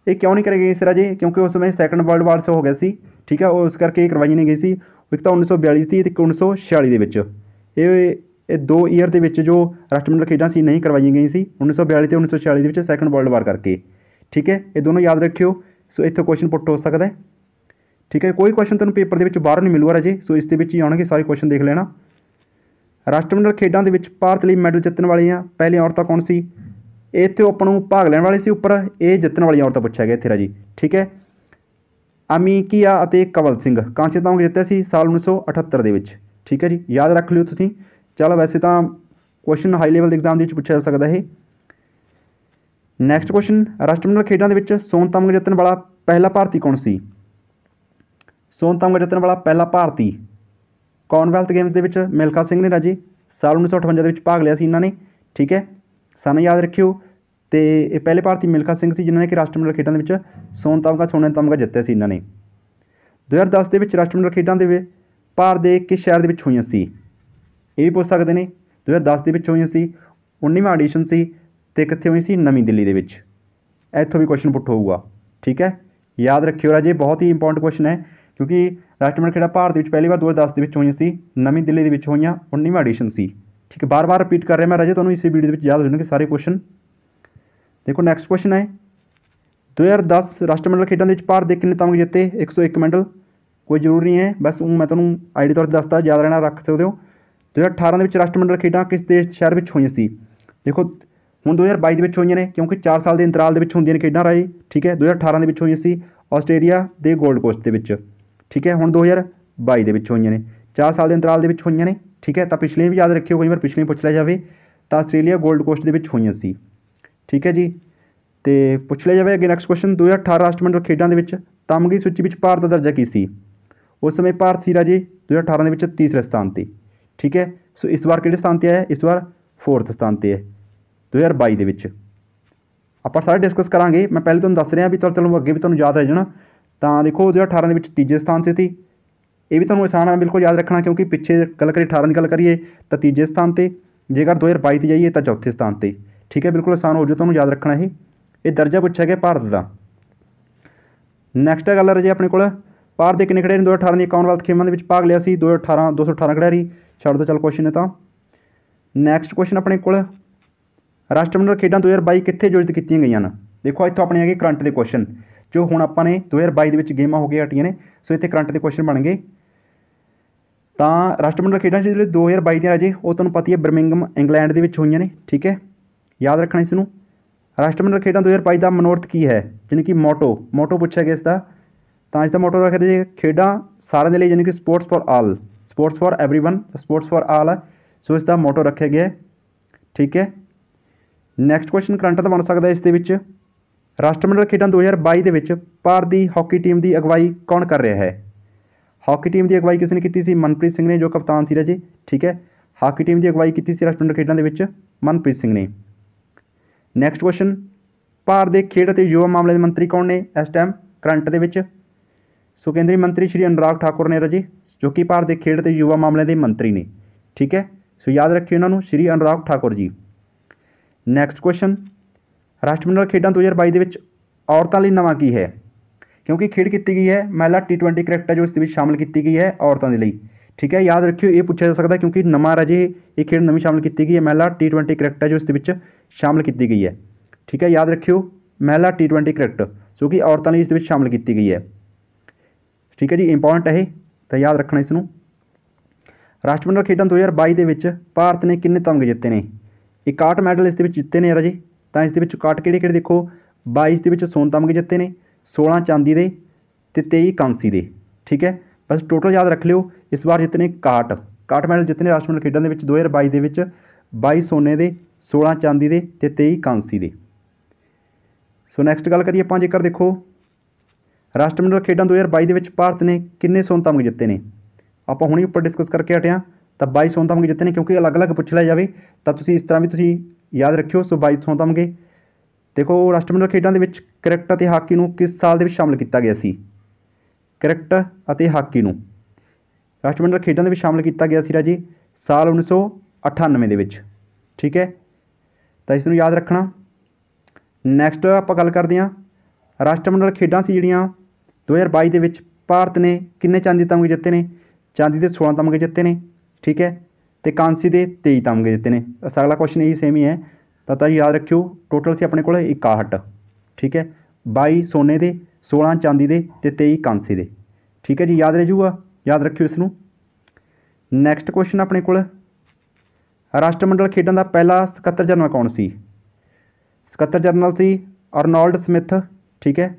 Speaker 1: ਇਹ ਕਿਉਂ ਨਹੀਂ ਕਰਵਾਈ ਗਈ ਸੀ ਰਾਜੇ ਕਿਉਂਕਿ ਉਸ ਸਮੇਂ ਸੈਕੰਡ ਵਰਲਡ ਵਾਰ ਸੋ ਹੋ ਗਿਆ ਸੀ ਠੀਕ ਹੈ ਉਸ ਕਰਕੇ ਇਹ ਕਰਵਾਈ ਨਹੀਂ ਗਈ ਸੀ ਇੱਕ ਤਾਂ 1942 ਸੀ ਤੇ 1946 ਦੇ ਵਿੱਚ ਇਹ ਇਹ 2 ਈਅਰ ਦੇ ਵਿੱਚ ਜੋ ਰਾਸ਼ਟਰਮੰਡਲ ਖੇਡਾਂ ਸੀ ਨਹੀਂ ਕਰਵਾਈਆਂ ਗਈਆਂ ਸੀ 1942 ਤੇ 1946 ਦੇ ਵਿੱਚ ਸੈਕੰਡ ਵਰਲਡ ਵਾਰ ਕਰਕੇ ਠੀਕ ਹੈ ਇਹ ਦੋਨੋਂ ਯਾਦ ਰੱਖਿਓ ਸੋ ਇੱਥੇ ਕੁਐਸਚਨ ਪੁੱਟ ਹੋ ਸਕਦਾ ਹੈ ਠੀਕ ਹੈ ਕੋਈ ਕੁਐਸਚਨ ਤੁਹਾਨੂੰ ਪੇਪਰ ਦੇ ਵਿੱਚ ਬਾਹਰ ਨਹੀਂ ਮਿਲੂਗਾ ਰਾਜੇ ਸੋ ਇਸ ਦੇ ਵਿੱਚ ਹੀ ਆਉਣਗੇ ਸਾਰੇ ਕੁਐਸਚਨ ਦੇਖ ਲੈਣਾ ਰਾਸ਼ਟਰਮੰਡਲ ਖੇਡਾਂ ਦੇ ਵਿੱਚ ਭਾਰਤ ਲਈ ਮੈਡਲ ਜਿੱਤਣ ਵਾਲੀਆਂ ਪਹਿਲੀਆਂ ਔਰਤਾਂ ਕੌਣ ਸੀ ਇੱਥੇ ਆਪਾਂ ਨੂੰ ਭਾਗ ਲੈਣ ਵਾਲੇ ਸੀ ਉੱਪਰ ਇਹ ਜਿੱਤਣ ਵਾਲੀਆਂ ਔਰਤਾਂ ਪੁੱਛਿਆ ਗਿਆ ਇੱਥੇ ਰਾਜੀ ਠੀਕ ਹੈ ਅਮੀਕੀਆ ਅਤੇ ਕਵਲ ਸਿੰਘ ਕਾਂਸੀ ਤਮਗ ਜਿੱਤਿਆ ਸੀ ਸਾਲ 1978 ਦੇ ਵਿੱਚ ਠੀਕ ਹੈ ਜੀ ਯਾਦ ਰੱਖ ਲਿਓ ਤੁਸੀਂ ਚਲ ਵੈਸੇ ਤਾਂ ਕੁਐਸਚਨ ਹਾਈ ਲੈਵਲ ਦੇ ਐਗਜ਼ਾਮ ਦੇ ਵਿੱਚ ਪੁੱਛਿਆ ਜਾ ਸਕਦਾ ਹੈ ਨੈਕਸਟ ਕੁਐਸਚਨ ਰਾਸ਼ਟਰਮੰਡਲ ਖੇਡਾਂ ਦੇ ਵਿੱਚ ਸੋਨ ਤਮਗਾ ਜਿੱਤਣ ਵਾਲਾ ਪਹਿਲਾ ਭਾਰਤੀ ਕੌਣ ਸੀ ਸੋਨ ਤਮਗਾ ਜਿੱਤਣ ਵਾਲਾ ਪਹਿਲਾ ਭਾਰਤੀ ਕਾਨਵੈਲਥ ਗੇਮਸ ਦੇ ਵਿੱਚ ਮਿਲਖਾ ਸਿੰਘ ਨੇ ਰਾਜੀ ਸਾਲ 1958 ਦੇ ਵਿੱਚ ਭਾਗ ਲਿਆ ਸੀ ਇਹਨਾਂ ਨੇ ਠੀਕ ਹੈ ਸਾਨੂੰ ਯਾਦ ਰੱਖਿਓ ਤੇ ਇਹ ਪਹਿਲੇ ਭਾਰਤੀ ਮਿਲਖਾ ਸਿੰਘ ਸੀ ਜਿਨ੍ਹਾਂ ਨੇ ਕਿ ਰਾਸ਼ਟਰਮੰਡਲ ਖੇਡਾਂ ਦੇ ਵਿੱਚ ਸੋਨ ਤਮਗਾ ਸੋਨੇ ਤਮਗਾ ਜਿੱਤਿਆ ਸੀ ਇਹਨਾਂ ਨੇ 2010 ਦੇ ਵਿੱਚ ਰਾਸ਼ਟਰਮੰਡਲ ਖੇਡਾਂ ਦੇ ਵਿੱਚ ਭਾਰਤ ਦੇ ਕਿਸ ਸ਼ਹਿਰ ਦੇ ਵਿੱਚ ਹੋਈਆਂ ਸੀ ਇਹ ਵੀ ਪੁੱਛ ਸਕਦੇ ਨੇ 2010 ਦੇ ਵਿੱਚ ਹੋਈ ਸੀ 19ਵਾਂ ਐਡੀਸ਼ਨ ਸੀ ਤੇ ਕਿੱਥੇ ਹੋਈ ਸੀ ਨਵੀਂ ਦਿੱਲੀ ਦੇ ਵਿੱਚ ਇੱਥੋਂ ਵੀ ਕੁਐਸਚਨ ਪੁੱਟ ਹੋਊਗਾ ਠੀਕ ਹੈ ਯਾਦ ਰੱਖਿਓ ਰਾਜੇ ਬਹੁਤ ਹੀ ਇੰਪੋਰਟੈਂਟ ਕੁਐਸਚਨ ਹੈ ਕਿਉਂਕਿ ਰਾਸ਼ਟਰਮੰਡਲ ਖੇਡਾ ਭਾਰਤ ਵਿੱਚ ਪਹਿਲੀ ਵਾਰ 2010 ਦੇ ਵਿੱਚ ਹੋਈਆਂ ਸੀ ਨਵੀਂ ਦਿੱਲੀ ਦੇ ਵਿੱਚ ਹੋਈਆਂ 19ਵਾਂ ਐਡੀਸ਼ਨ ਸੀ ਠੀਕ ਹੈ ਬਾਰ-ਬਾਰ ਰਿਪੀਟ ਕਰ ਰਿਹਾ ਮੈਂ ਰਾਜੇ ਤੁਹਾਨੂੰ ਇਸੇ ਵੀਡੀਓ ਦੇ ਵਿੱਚ ਯਾਦ ਹੋ ਜਾਣਗੇ ਸਾਰੇ ਕੁਐਸਚਨ ਦੇਖੋ ਨੈਕਸਟ ਕੁਐਸਚਨ ਹੈ 2010 ਰਾਸ਼ਟਰਮੰਡਲ ਖੇਡਾਂ ਦੇ ਵਿੱਚ ਭਾਰਤ ਦੇ ਕਿੰਨੇ ਤਮਗ ਜਿੱਤੇ 101 ਮੈਡਲ ਕੋਈ ਜ਼ਰੂਰੀ ਨਹੀਂ ਹੈ ਬਸ ਉਹ ਮੈਂ ਤੁਹਾਨੂੰ ਆਈਡੀ ਤੌਰ ਤੇ ਦੱਸਦਾ ਯਾਦ ਰਹਿਣਾ ਰੱਖ ਸਕਦੇ ਹੋ 2018 ਦੇ ਵਿੱਚ ਰਾਸ਼ਟਰਮੰਡਲ ਖੇਡਾਂ ਕਿਸ ਦੇਸ਼ ਸ਼ਹਿਰ ਵਿੱਚ ਹੋਈਆਂ ਸੀ ਦੇਖੋ ਹੁਣ 2022 ਦੇ ਵਿੱਚ ਹੋਈਆਂ ਨੇ ਕਿਉਂਕਿ 4 ਸਾਲ ਦੇ ਅੰਤਰਾਲ ਦੇ ਵਿੱਚ ਹੁੰਦੀਆਂ ਨੇ ਖੇਡਾਂ ਰਾਏ ਠੀਕ ਹੈ 2018 ਦੇ ਵਿੱਚ ਹੋਈਆਂ ਸੀ ਆਸਟ੍ਰੇਲੀਆ ਦੇ 골ਡ ਕੋਸਟ ਦੇ ਵਿੱਚ ਠੀਕ ਹੈ ਹੁਣ 2022 ਦੇ ਵਿੱਚ ਹੋਈਆਂ ਨੇ 4 ਸਾਲ ਦੇ ਅੰਤਰਾਲ ਦੇ ਵਿੱਚ ਹੋਈਆਂ ਨੇ ਠੀਕ ਹੈ ਤਾਂ ਪਿਛਲੇ ਵੀ ਯਾਦ ਰੱਖਿਓ ਕਈ ਵਾਰ ਪਿਛਲੇ ਪੁੱਛ ਲਿਆ ਜਾਵੇ ਤਾਂ ਆਸਟ੍ਰੇਲੀਆ 골ਡ ਕੋਸਟ ਦੇ ਵਿੱਚ ਹੋਈਆਂ ਸੀ ਠੀਕ ਹੈ ਜੀ ਤੇ ਪੁੱਛ ਲਿਆ ਜਾਵੇ ਅਗੇ ਨੈਕਸਟ ਕੁਐਸਚਨ 2018 ਰਾਸ਼ਟਰਮੰਡਲ ਖੇਡਾਂ ਦੇ ਵਿੱਚ ਤਮਗੀ ਸੂਚੀ ਵਿੱਚ ਭਾਰਤ ਦਾ ਦਰਜਾ ਕੀ ਸੀ ਉਸ ਸਮੇਂ ਭਾਰਤ ਸੀ ਰਾਜੇ 2018 ਦੇ ਵਿੱਚ ਤੀਸਰੇ ਸਥਾਨ ਤੇ ਠੀਕ ਹੈ ਸੋ ਇਸ ਵਾਰ ਕਿਹੜੇ ਸਥਾਨ ਤੇ ਆਇਆ ਇਸ ਵਾਰ 4th ਸਥਾਨ ਤੇ ਹੈ 2022 ਦੇ ਵਿੱਚ ਆਪਾਂ ਸਾਰੇ ਡਿਸਕਸ ਕਰਾਂਗੇ ਮੈਂ ਪਹਿਲੇ ਤੁਹਾਨੂੰ ਦੱਸ ਰਿਹਾ ਵੀ ਤੁਹਾਨੂੰ ਚਲੋ ਅੱਗੇ ਵੀ ਤੁਹਾਨੂੰ ਯਾਦ ਰਹਿ ਜਾਣਾ ਤਾਂ ਦੇਖੋ 2018 ਦੇ ਵਿੱਚ ਤੀਜੇ ਸਥਾਨ ਤੇ ਸੀ ਇਹ ਵੀ ਤੁਹਾਨੂੰ ਆਸਾਨ ਹੈ ਬਿਲਕੁਲ ਯਾਦ ਰੱਖਣਾ ਕਿਉਂਕਿ ਪਿੱਛੇ ਗੱਲ ਕਰੀ 18 ਦੀ ਗੱਲ ਕਰੀਏ ਤਾਂ ਤੀਜੇ ਸਥਾਨ ਤੇ ਜੇਕਰ 2022 ਤੇ ਜਾਈਏ ਤਾਂ ਚੌਥੇ ਸਥਾਨ ਤੇ ਠੀਕ ਹੈ ਬਿਲਕੁਲ ਆਸਾਨ ਹੋ ਜੂ ਤੁਹਾਨੂੰ ਯਾਦ ਰੱਖਣਾ ਇਹ ਇਹ ਦਰਜਾ ਪੁੱਛਿਆ ਗਿਆ ਭਾਰਤ ਦਾ ਨੈਕਸਟ ਗੱਲ ਹੈ ਆਪਣੇ ਕੋਲ ਭਾਰਤ ਦੇ ਕਿੰਨੇ ਖਿਡਾਰੀ ਨੇ 2018 ਦੀ ਕਾਮਨਵੈਲਥ ਖੇਮਾਂ ਦੇ ਵਿੱਚ ਭਾਗ ਲਿਆ ਸੀ 2018 218 ਖਿਡਾਰੀ ਛੱਡ ਦੋ ਚਲ ਕੁਐਸਚਨ ਇਹ ਤਾਂ ਨੈਕਸਟ ਕੁਐਸਚਨ ਆਪਣੇ ਕੋਲ ਰਾਸ਼ਟਰਮੰਡਲ ਖੇਡਾਂ 2022 ਕਿੱਥੇ ਜੋਜਿਤ ਕੀਤੀਆਂ ਗਈਆਂ ਹਨ ਦੇਖੋ ਇੱਥੋਂ ਆਪਣੇ ਹੈਗੇ ਕਰੰਟ ਦੇ ਕੁਐਸਚਨ ਜੋ ਹੁਣ ਆਪਾਂ ਨੇ 2022 ਦੇ ਵਿੱਚ ਗੇਮਾਂ ਹੋ ਗਈਆਂ ਹਟੀਆਂ ਨੇ ਸੋ ਇੱਥੇ ਕਰੰਟ ਦੇ ਕੁਐਸਚਨ ਬਣ ਗਏ ਤਾਂ ਰਾਸ਼ਟਰਮੰਡਲ ਖੇਡਾਂ ਜਿਹੜੇ 2022 ਦੀਆਂ ਰਾਜੇ ਉਹ ਤੁਹਾਨੂੰ ਪਤਾ ਹੀ ਹੈ ਬਰਮਿੰਗਮ ਇੰਗਲੈਂਡ ਦੇ ਵਿੱਚ ਹੋਈਆਂ ਨੇ ਠੀਕ ਹੈ ਯਾਦ ਰੱਖਣਾ ਇਸ ਨੂੰ ਰਾਸ਼ਟਰਮੰਡਲ ਖੇਡਾਂ 2022 ਦਾ ਮਨੋਰਥ ਕੀ ਹੈ ਯਾਨੀ ਕਿ ਮੋਟੋ ਮੋਟੋ ਪੁੱਛਿਆ ਗਿਆ ਇਸ ਦਾ ਤਾਂ ਇਸ ਦਾ ਮੋਟੋ ਰੱਖਦੇ ਖੇਡਾਂ ਸਾਰਿਆਂ ਦੇ ਲਈ ਯਾਨੀ ਕਿ sports for all sports for everyone sports for all ਹੈ ਸੋ ਇਸ ਦਾ ਮੋਟੋ ਰੱਖਿਆ ਗਿਆ ਹੈ ਠੀਕ ਹੈ ਨੈਕਸਟ ਕੁਐਸਚਨ ਕਰੰਟ ਦਾ ਬਣ ਸਕਦਾ ਇਸ ਦੇ ਵਿੱਚ ਰਾਸ਼ਟਰਮੰਡਲ ਖੇਡਾਂ 2022 ਦੇ ਵਿੱਚ ਭਾਰਤ ਦੀ ਹਾਕੀ ਟੀਮ ਦੀ ਅਗਵਾਈ ਕੌਣ ਕਰ ਰਿਹਾ ਹੈ ਹਾਕੀ ਟੀਮ ਦੀ ਅਗਵਾਈ ਕਿਸ ਨੇ ਕੀਤੀ ਸੀ ਮਨਪ੍ਰੀਤ ਸਿੰਘ ਨੇ ਜੋ ਕਪਤਾਨ ਸੀ ਰਾਜੇ ਠੀਕ ਹੈ ਹਾਕੀ ਟੀਮ ਦੀ ਅਗਵਾਈ ਕੀਤੀ ਸੀ ਰਾਸ਼ਟਰਮੰਡਲ ਖੇਡਾਂ ਦੇ ਵਿੱਚ ਮਨਪ੍ਰੀਤ ਸਿੰਘ ਨੇ ਨੈਕਸਟ ਕੁਐਸਚਨ ਭਾਰਤ ਦੇ ਖੇਡ ਅਤੇ ਯੁਵਾ ਮਾਮਲੇ ਦੇ ਮੰਤਰੀ ਕੌਣ ਨੇ ਇਸ ਟਾਈਮ ਕਰੰਟ ਦੇ ਵਿੱਚ ਸੋ ਕੇਂਦਰੀ ਮੰਤਰੀ ਸ਼੍ਰੀ ਅਨੁਰਾਗ ਠਾਕੁਰ ਨੇ ਰਾਜੇ ਜੋ ਕਿ ਭਾਰਤ ਦੇ ਖੇਡ ਤੇ ਯੁਵਾ ਮਾਮਲਿਆਂ ਦੇ ਮੰਤਰੀ ਨੇ ਠੀਕ ਹੈ ਸੋ ਯਾਦ ਰੱਖਿਓ ਇਹਨਾਂ ਨੂੰ ਸ਼੍ਰੀ ਅਨੁਰਾਗ ਠਾਕੁਰ ਜੀ ਨੈਕਸਟ ਕੁਐਸਚਨ ਰਾਸ਼ਟਰਮੰਡਲ ਖੇਡਾਂ 2022 ਦੇ ਵਿੱਚ ਔਰਤਾਂ ਲਈ ਨਵਾਂ ਕੀ ਹੈ ਕਿਉਂਕਿ ਖੇਡ ਕੀਤੀ ਗਈ ਹੈ ਮਹਿਲਾ ਟੀ20 ਕ੍ਰਿਕਟ ਜੋ ਇਸ ਦੇ ਵਿੱਚ ਸ਼ਾਮਲ ਕੀਤੀ ਗਈ ਹੈ ਔਰਤਾਂ ਦੇ ਲਈ ਠੀਕ ਹੈ ਯਾਦ ਰੱਖਿਓ ਇਹ ਪੁੱਛਿਆ ਜਾ ਸਕਦਾ ਕਿਉਂਕਿ ਨਵਾਂ ਰਜੇ ਇਹ ਖੇਡ ਨਵੀਂ ਸ਼ਾਮਲ ਕੀਤੀ ਗਈ ਹੈ ਮਹਿਲਾ ਟੀ20 ਕ੍ਰਿਕਟ ਜੋ ਇਸ ਦੇ ਵਿੱਚ ਸ਼ਾਮਲ ਕੀਤੀ ਗਈ ਹੈ ਠੀਕ ਹੈ ਯਾਦ ਰੱਖਿਓ ਮਹਿਲਾ ਟੀ20 ਕ੍ਰਿਕਟ ਕਿਉਂਕਿ ਔਰਤਾਂ ਲਈ ਇਸ ਦੇ ਵਿੱਚ ਸ਼ਾਮਲ ਕੀਤੀ ਗਈ ਹੈ ਠੀਕ ਹੈ ਜੀ ਇੰਪੋਰਟੈਂਟ ਹੈ ਤਾਂ ਯਾਦ ਰੱਖਣਾ ਇਸ ਨੂੰ ਰਾਸ਼ਟਰਮੰਡਲ ਖੇਡਾਂ 2022 ਦੇ ਵਿੱਚ ਭਾਰਤ ਨੇ ਕਿੰਨੇ ਤਮਗੇ ਜਿੱਤੇ ਨੇ 61 ਮੈਡਲ ਇਸ ਦੇ ਵਿੱਚ ਜਿੱਤੇ ਨੇ ਰਾਜੇ ਤਾਂ ਇਸ ਦੇ ਵਿੱਚ ਕਾਟ ਕਿਹੜੇ ਕਿਹੜੇ ਦੇਖੋ 22 ਦੇ ਵਿੱਚ ਸੋਨ ਤਮਗੇ ਜਿੱਤੇ ਨੇ 16 ਚਾਂਦੀ ਦੇ ਤੇ 23 ਕਾਂਸੀ ਦੇ ਠੀਕ ਹੈ ਬਸ ਟੋਟਲ ਯਾਦ ਰੱਖ ਲਿਓ ਇਸ ਵਾਰ ਜਿੱਤਨੇ ਕਾਟ 61 ਮੈਡਲ ਜਿੱਤਨੇ ਰਾਸ਼ਟਰਮੰਡਲ ਖੇਡਾਂ ਦੇ ਵਿੱਚ 2022 ਦੇ ਵਿੱਚ 22 ਸੋਨੇ ਦੇ 16 ਚਾਂਦੀ ਦੇ ਤੇ 23 ਕਾਂਸੀ ਦੇ ਸੋ ਨੈਕਸਟ ਗੱਲ ਕਰੀਏ ਆਪਾਂ ਜੇਕਰ ਦੇਖੋ ਰਾਸ਼ਟਰਮੰਡਲ ਖੇਡਾਂ 2022 ਦੇ ਵਿੱਚ ਭਾਰਤ ਨੇ ਕਿੰਨੇ ਸੋਨ ਤਮਗ ਜਿੱਤੇ ਨੇ ਆਪਾਂ ਹੁਣੇ ਉੱਪਰ ਡਿਸਕਸ ਕਰਕੇ ਹਟਿਆ ਤਾਂ 22 ਸੋਨ ਤਮਗ ਜਿੱਤੇ ਨੇ ਕਿਉਂਕਿ ਅਲੱਗ-ਅਲੱਗ ਪੁੱਛ ਲਿਆ ਜਾਵੇ ਤਾਂ ਤੁਸੀਂ ਇਸ ਤਰ੍ਹਾਂ ਵੀ ਤੁਸੀਂ ਯਾਦ ਰੱਖਿਓ ਸੋ 22 ਸੋਨ ਤਮਗੇ ਦੇਖੋ ਰਾਸ਼ਟਰਮੰਡਲ ਖੇਡਾਂ ਦੇ ਵਿੱਚ ਕ੍ਰਿਕਟ ਅਤੇ ਹਾਕੀ ਨੂੰ ਕਿਸ ਸਾਲ ਦੇ ਵਿੱਚ ਸ਼ਾਮਲ ਕੀਤਾ ਗਿਆ ਸੀ ਕ੍ਰਿਕਟ ਅਤੇ ਹਾਕੀ ਨੂੰ ਰਾਸ਼ਟਰਮੰਡਲ ਖੇਡਾਂ ਦੇ ਵਿੱਚ ਸ਼ਾਮਲ ਕੀਤਾ ਗਿਆ ਸੀ ਰਾਜੀ ਸਾਲ 1998 ਦੇ ਵਿੱਚ ਠੀਕ ਹੈ ਤਾਂ ਇਸ ਨੂੰ ਯਾਦ ਰੱਖਣਾ ਨੈਕਸਟ ਆਪਾਂ ਗੱਲ ਕਰਦੇ ਹਾਂ ਰਾਸ਼ਟਰਮੰਡਲ ਖੇਡਾਂ ਸੀ ਜਿਹੜੀਆਂ 2022 ਦੇ ਵਿੱਚ ਭਾਰਤ ਨੇ ਕਿੰਨੇ ਚਾਂਦੀ ਤਮਗੇ ਜਿੱਤੇ ਨੇ ਚਾਂਦੀ ਦੇ 16 ਤਮਗੇ ਜਿੱਤੇ ਨੇ ਠੀਕ ਹੈ ਤੇ ਕਾਂਸੀ ਦੇ 23 ਤਮਗੇ ਜਿੱਤੇ ਨੇ ਅਗਲਾ ਕੁਐਸਚਨ ਇਹੀ ਸੇਮ ਹੀ ਹੈ ਤਾਂ ਤਾਂ ਯਾਦ ਰੱਖਿਓ ਟੋਟਲ ਸੀ ਆਪਣੇ ਕੋਲ 61 ਠੀਕ ਹੈ 22 ਸੋਨੇ ਦੇ 16 ਚਾਂਦੀ ਦੇ ਤੇ 23 ਕਾਂਸੀ ਦੇ ਠੀਕ ਹੈ ਜੀ ਯਾਦ ਰਹਿ ਜੂਗਾ ਯਾਦ ਰੱਖਿਓ ਇਸ ਨੂੰ ਨੈਕਸਟ ਕੁਐਸਚਨ ਆਪਣੇ ਕੋਲ ਰਾਸ਼ਟਰਮੰਡਲ ਖੇਡਾਂ ਦਾ ਪਹਿਲਾ ਸਕੱਤਰ ਜਨਰਲ ਕੌਣ ਸੀ ਸਕੱਤਰ ਜਨਰਲ ਸੀ ਅਰਨੋਲਡ ਸਮਿਥ ਠੀਕ ਹੈ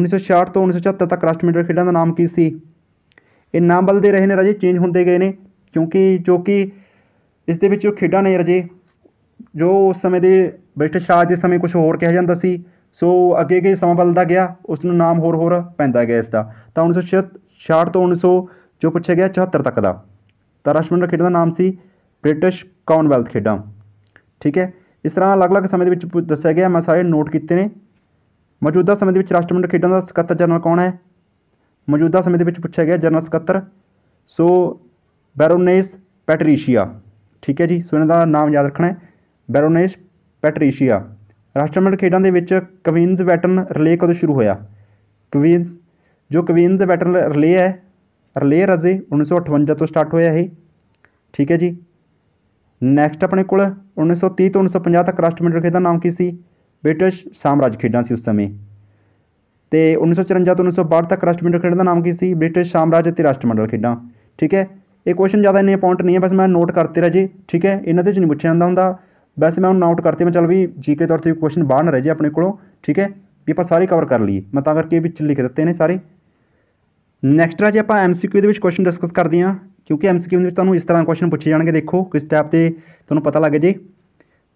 Speaker 1: 1966 ਤੋਂ 1974 ਤੱਕ ਰਾਸ਼ਟਰੀ ਮੰਡਲ ਖੇਡਾਂ ਦਾ ਨਾਮ ਕੀ ਸੀ ਇਹ ਨਾਮ ਬਦਲਦੇ ਰਹੇ ਨੇ ਰਾਜੇ ਚੇਂਜ ਹੁੰਦੇ ਗਏ ਨੇ ਕਿਉਂਕਿ ਜੋ ਕਿ ਇਸ ਦੇ ਵਿੱਚ ਜੋ ਖੇਡਾਂ ਨੇ ਰਾਜੇ ਜੋ ਉਸ ਸਮੇਂ ਦੇ ਬ੍ਰਿਟਿਸ਼ ਰਾਜ ਦੇ ਸਮੇਂ ਕੁਝ ਹੋਰ ਕਿਹਾ ਜਾਂਦਾ ਸੀ ਸੋ ਅੱਗੇ ਅੱਗੇ ਸਮਾਂ ਬਦਲਦਾ ਗਿਆ ਉਸ ਨੂੰ ਨਾਮ ਹੋਰ ਹੋਰ ਪੈਂਦਾ ਗਿਆ ਇਸ ਦਾ ਤਾਂ 1966 ਤੋਂ 1900 ਜੋ ਪੁੱਛਿਆ ਗਿਆ 74 ਤੱਕ ਦਾ ਤਾਂ ਰਾਸ਼ਟਰੀ ਮੰਡਲ ਖੇਡਾਂ ਦਾ ਨਾਮ ਸੀ ਬ੍ਰਿਟਿਸ਼ ਕਾਮਨਵੈਲਥ ਖੇਡਾਂ ਠੀਕ ਹੈ ਇਸ ਤਰ੍ਹਾਂ ਅਲੱਗ-ਅਲੱਗ ਸਮੇਂ ਦੇ ਵਿੱਚ ਦੱਸਿਆ ਗਿਆ ਮੈਂ ਸਾਰੇ ਨੋਟ ਕੀਤੇ ਨੇ ਮੌਜੂਦਾ ਸਮੇਂ ਦੇ ਵਿੱਚ ਰਾਸ਼ਟਰਮੰਡਲ ਖੇਡਾਂ ਦਾ ਸਕੱਤਰ ਜਨਰਲ ਕੌਣ ਹੈ ਮੌਜੂਦਾ ਸਮੇਂ ਦੇ ਵਿੱਚ ਪੁੱਛਿਆ ਗਿਆ ਜਨਰਲ ਸਕੱਤਰ ਸੋ ਬੈਰੋਨੇਸ ਪੈਟਰੀਸ਼ੀਆ ਠੀਕ ਹੈ ਜੀ ਸੋ ਇਹਨਾਂ ਦਾ ਨਾਮ ਯਾਦ ਰੱਖਣਾ ਹੈ ਬੈਰੋਨੇਸ ਪੈਟਰੀਸ਼ੀਆ ਰਾਸ਼ਟਰਮੰਡਲ ਖੇਡਾਂ ਦੇ ਵਿੱਚ ਕਵਿੰਸ ਵੈਟਨ ਰਿਲੇ ਕਦੋਂ ਸ਼ੁਰੂ ਹੋਇਆ ਕਵਿੰਸ ਜੋ ਕਵਿੰਸ ਵੈਟਨ ਰਿਲੇ ਹੈ ਰਿਲੇ ਰਜ਼ੇ 1958 ਤੋਂ ਸਟਾਰਟ ਹੋਇਆ ਇਹ ਠੀਕ ਹੈ ਜੀ ਨੈਕਸਟ ਆਪਣੇ ਕੋਲ 1930 ਤੋਂ 1950 ਤੱਕ ਰਾਸ਼ਟਰਮੰਡਲ ਖੇਡਾਂ ਦਾ ਨਾਮ ਕੀ ਸੀ ਬ੍ਰਿਟਿਸ਼ ਸਾਮਰਾਜ ਖੇਡਾਂ ਸੀ ਉਸ ਸਮੇਂ ਤੇ 1954 ਤੋਂ 1962 ਤੱਕ ਰਾਸ਼ਟਰਮੰਡਲ ਖੇਡਾਂ ਦਾ ਨਾਮ ਕੀ ਸੀ ਬ੍ਰਿਟਿਸ਼ ਸਾਮਰਾਜ ਅਤੇ ਰਾਸ਼ਟਰਮੰਡਲ ਖੇਡਾਂ ਠੀਕ ਹੈ ਇਹ ਕੁਐਸਚਨ ਜ਼ਿਆਦਾ ਇੰਨੇ ਪੁਆਇੰਟ ਨਹੀਂ ਹੈ ਬਸ ਮੈਂ ਨੋਟ ਕਰਤੇ ਰਹਿ ਜੀ ਠੀਕ ਹੈ ਇਹਨਾਂ ਦੇ ਵਿੱਚ ਨਹੀਂ ਪੁੱਛਿਆ ਜਾਂਦਾ ਹੁੰਦਾ ਬਸ ਮੈਂ ਉਹ ਨੋਟ ਕਰਤੇ ਮੈਂ ਚਲ ਵੀ ਜੀਕੇ ਤੌਰ ਤੇ ਕੁਐਸਚਨ ਬਾਹਰ ਨਾ ਰਹਿ ਜੇ ਆਪਣੇ ਕੋਲੋਂ ਠੀਕ ਹੈ ਵੀ ਆਪਾਂ ਸਾਰੇ ਕਵਰ ਕਰ ਲਈਏ ਮੈਂ ਤਾਂ ਕਰਕੇ ਵਿੱਚ ਲਿਖ ਦਿੱਤੇ ਨੇ ਸਾਰੇ ਨੈਕਸਟ ਆ ਜੇ ਆਪਾਂ ਐਮਸੀਕਿਊ ਦੇ ਵਿੱਚ ਕੁਐਸਚਨ ਡਿਸਕਸ ਕਰਦੇ ਹਾਂ ਕਿਉਂਕਿ ਐਮਸੀਕਿਊ ਦੇ ਵਿੱਚ ਤੁਹਾਨੂੰ ਇਸ ਤਰ੍ਹਾਂ ਕੁਐਸਚਨ ਪੁੱਛੇ ਜਾਣਗੇ ਦੇਖੋ ਕਿਸ ਟਾਈਪ ਤੇ ਤੁਹਾਨੂੰ ਪਤਾ ਲੱਗ ਜੇ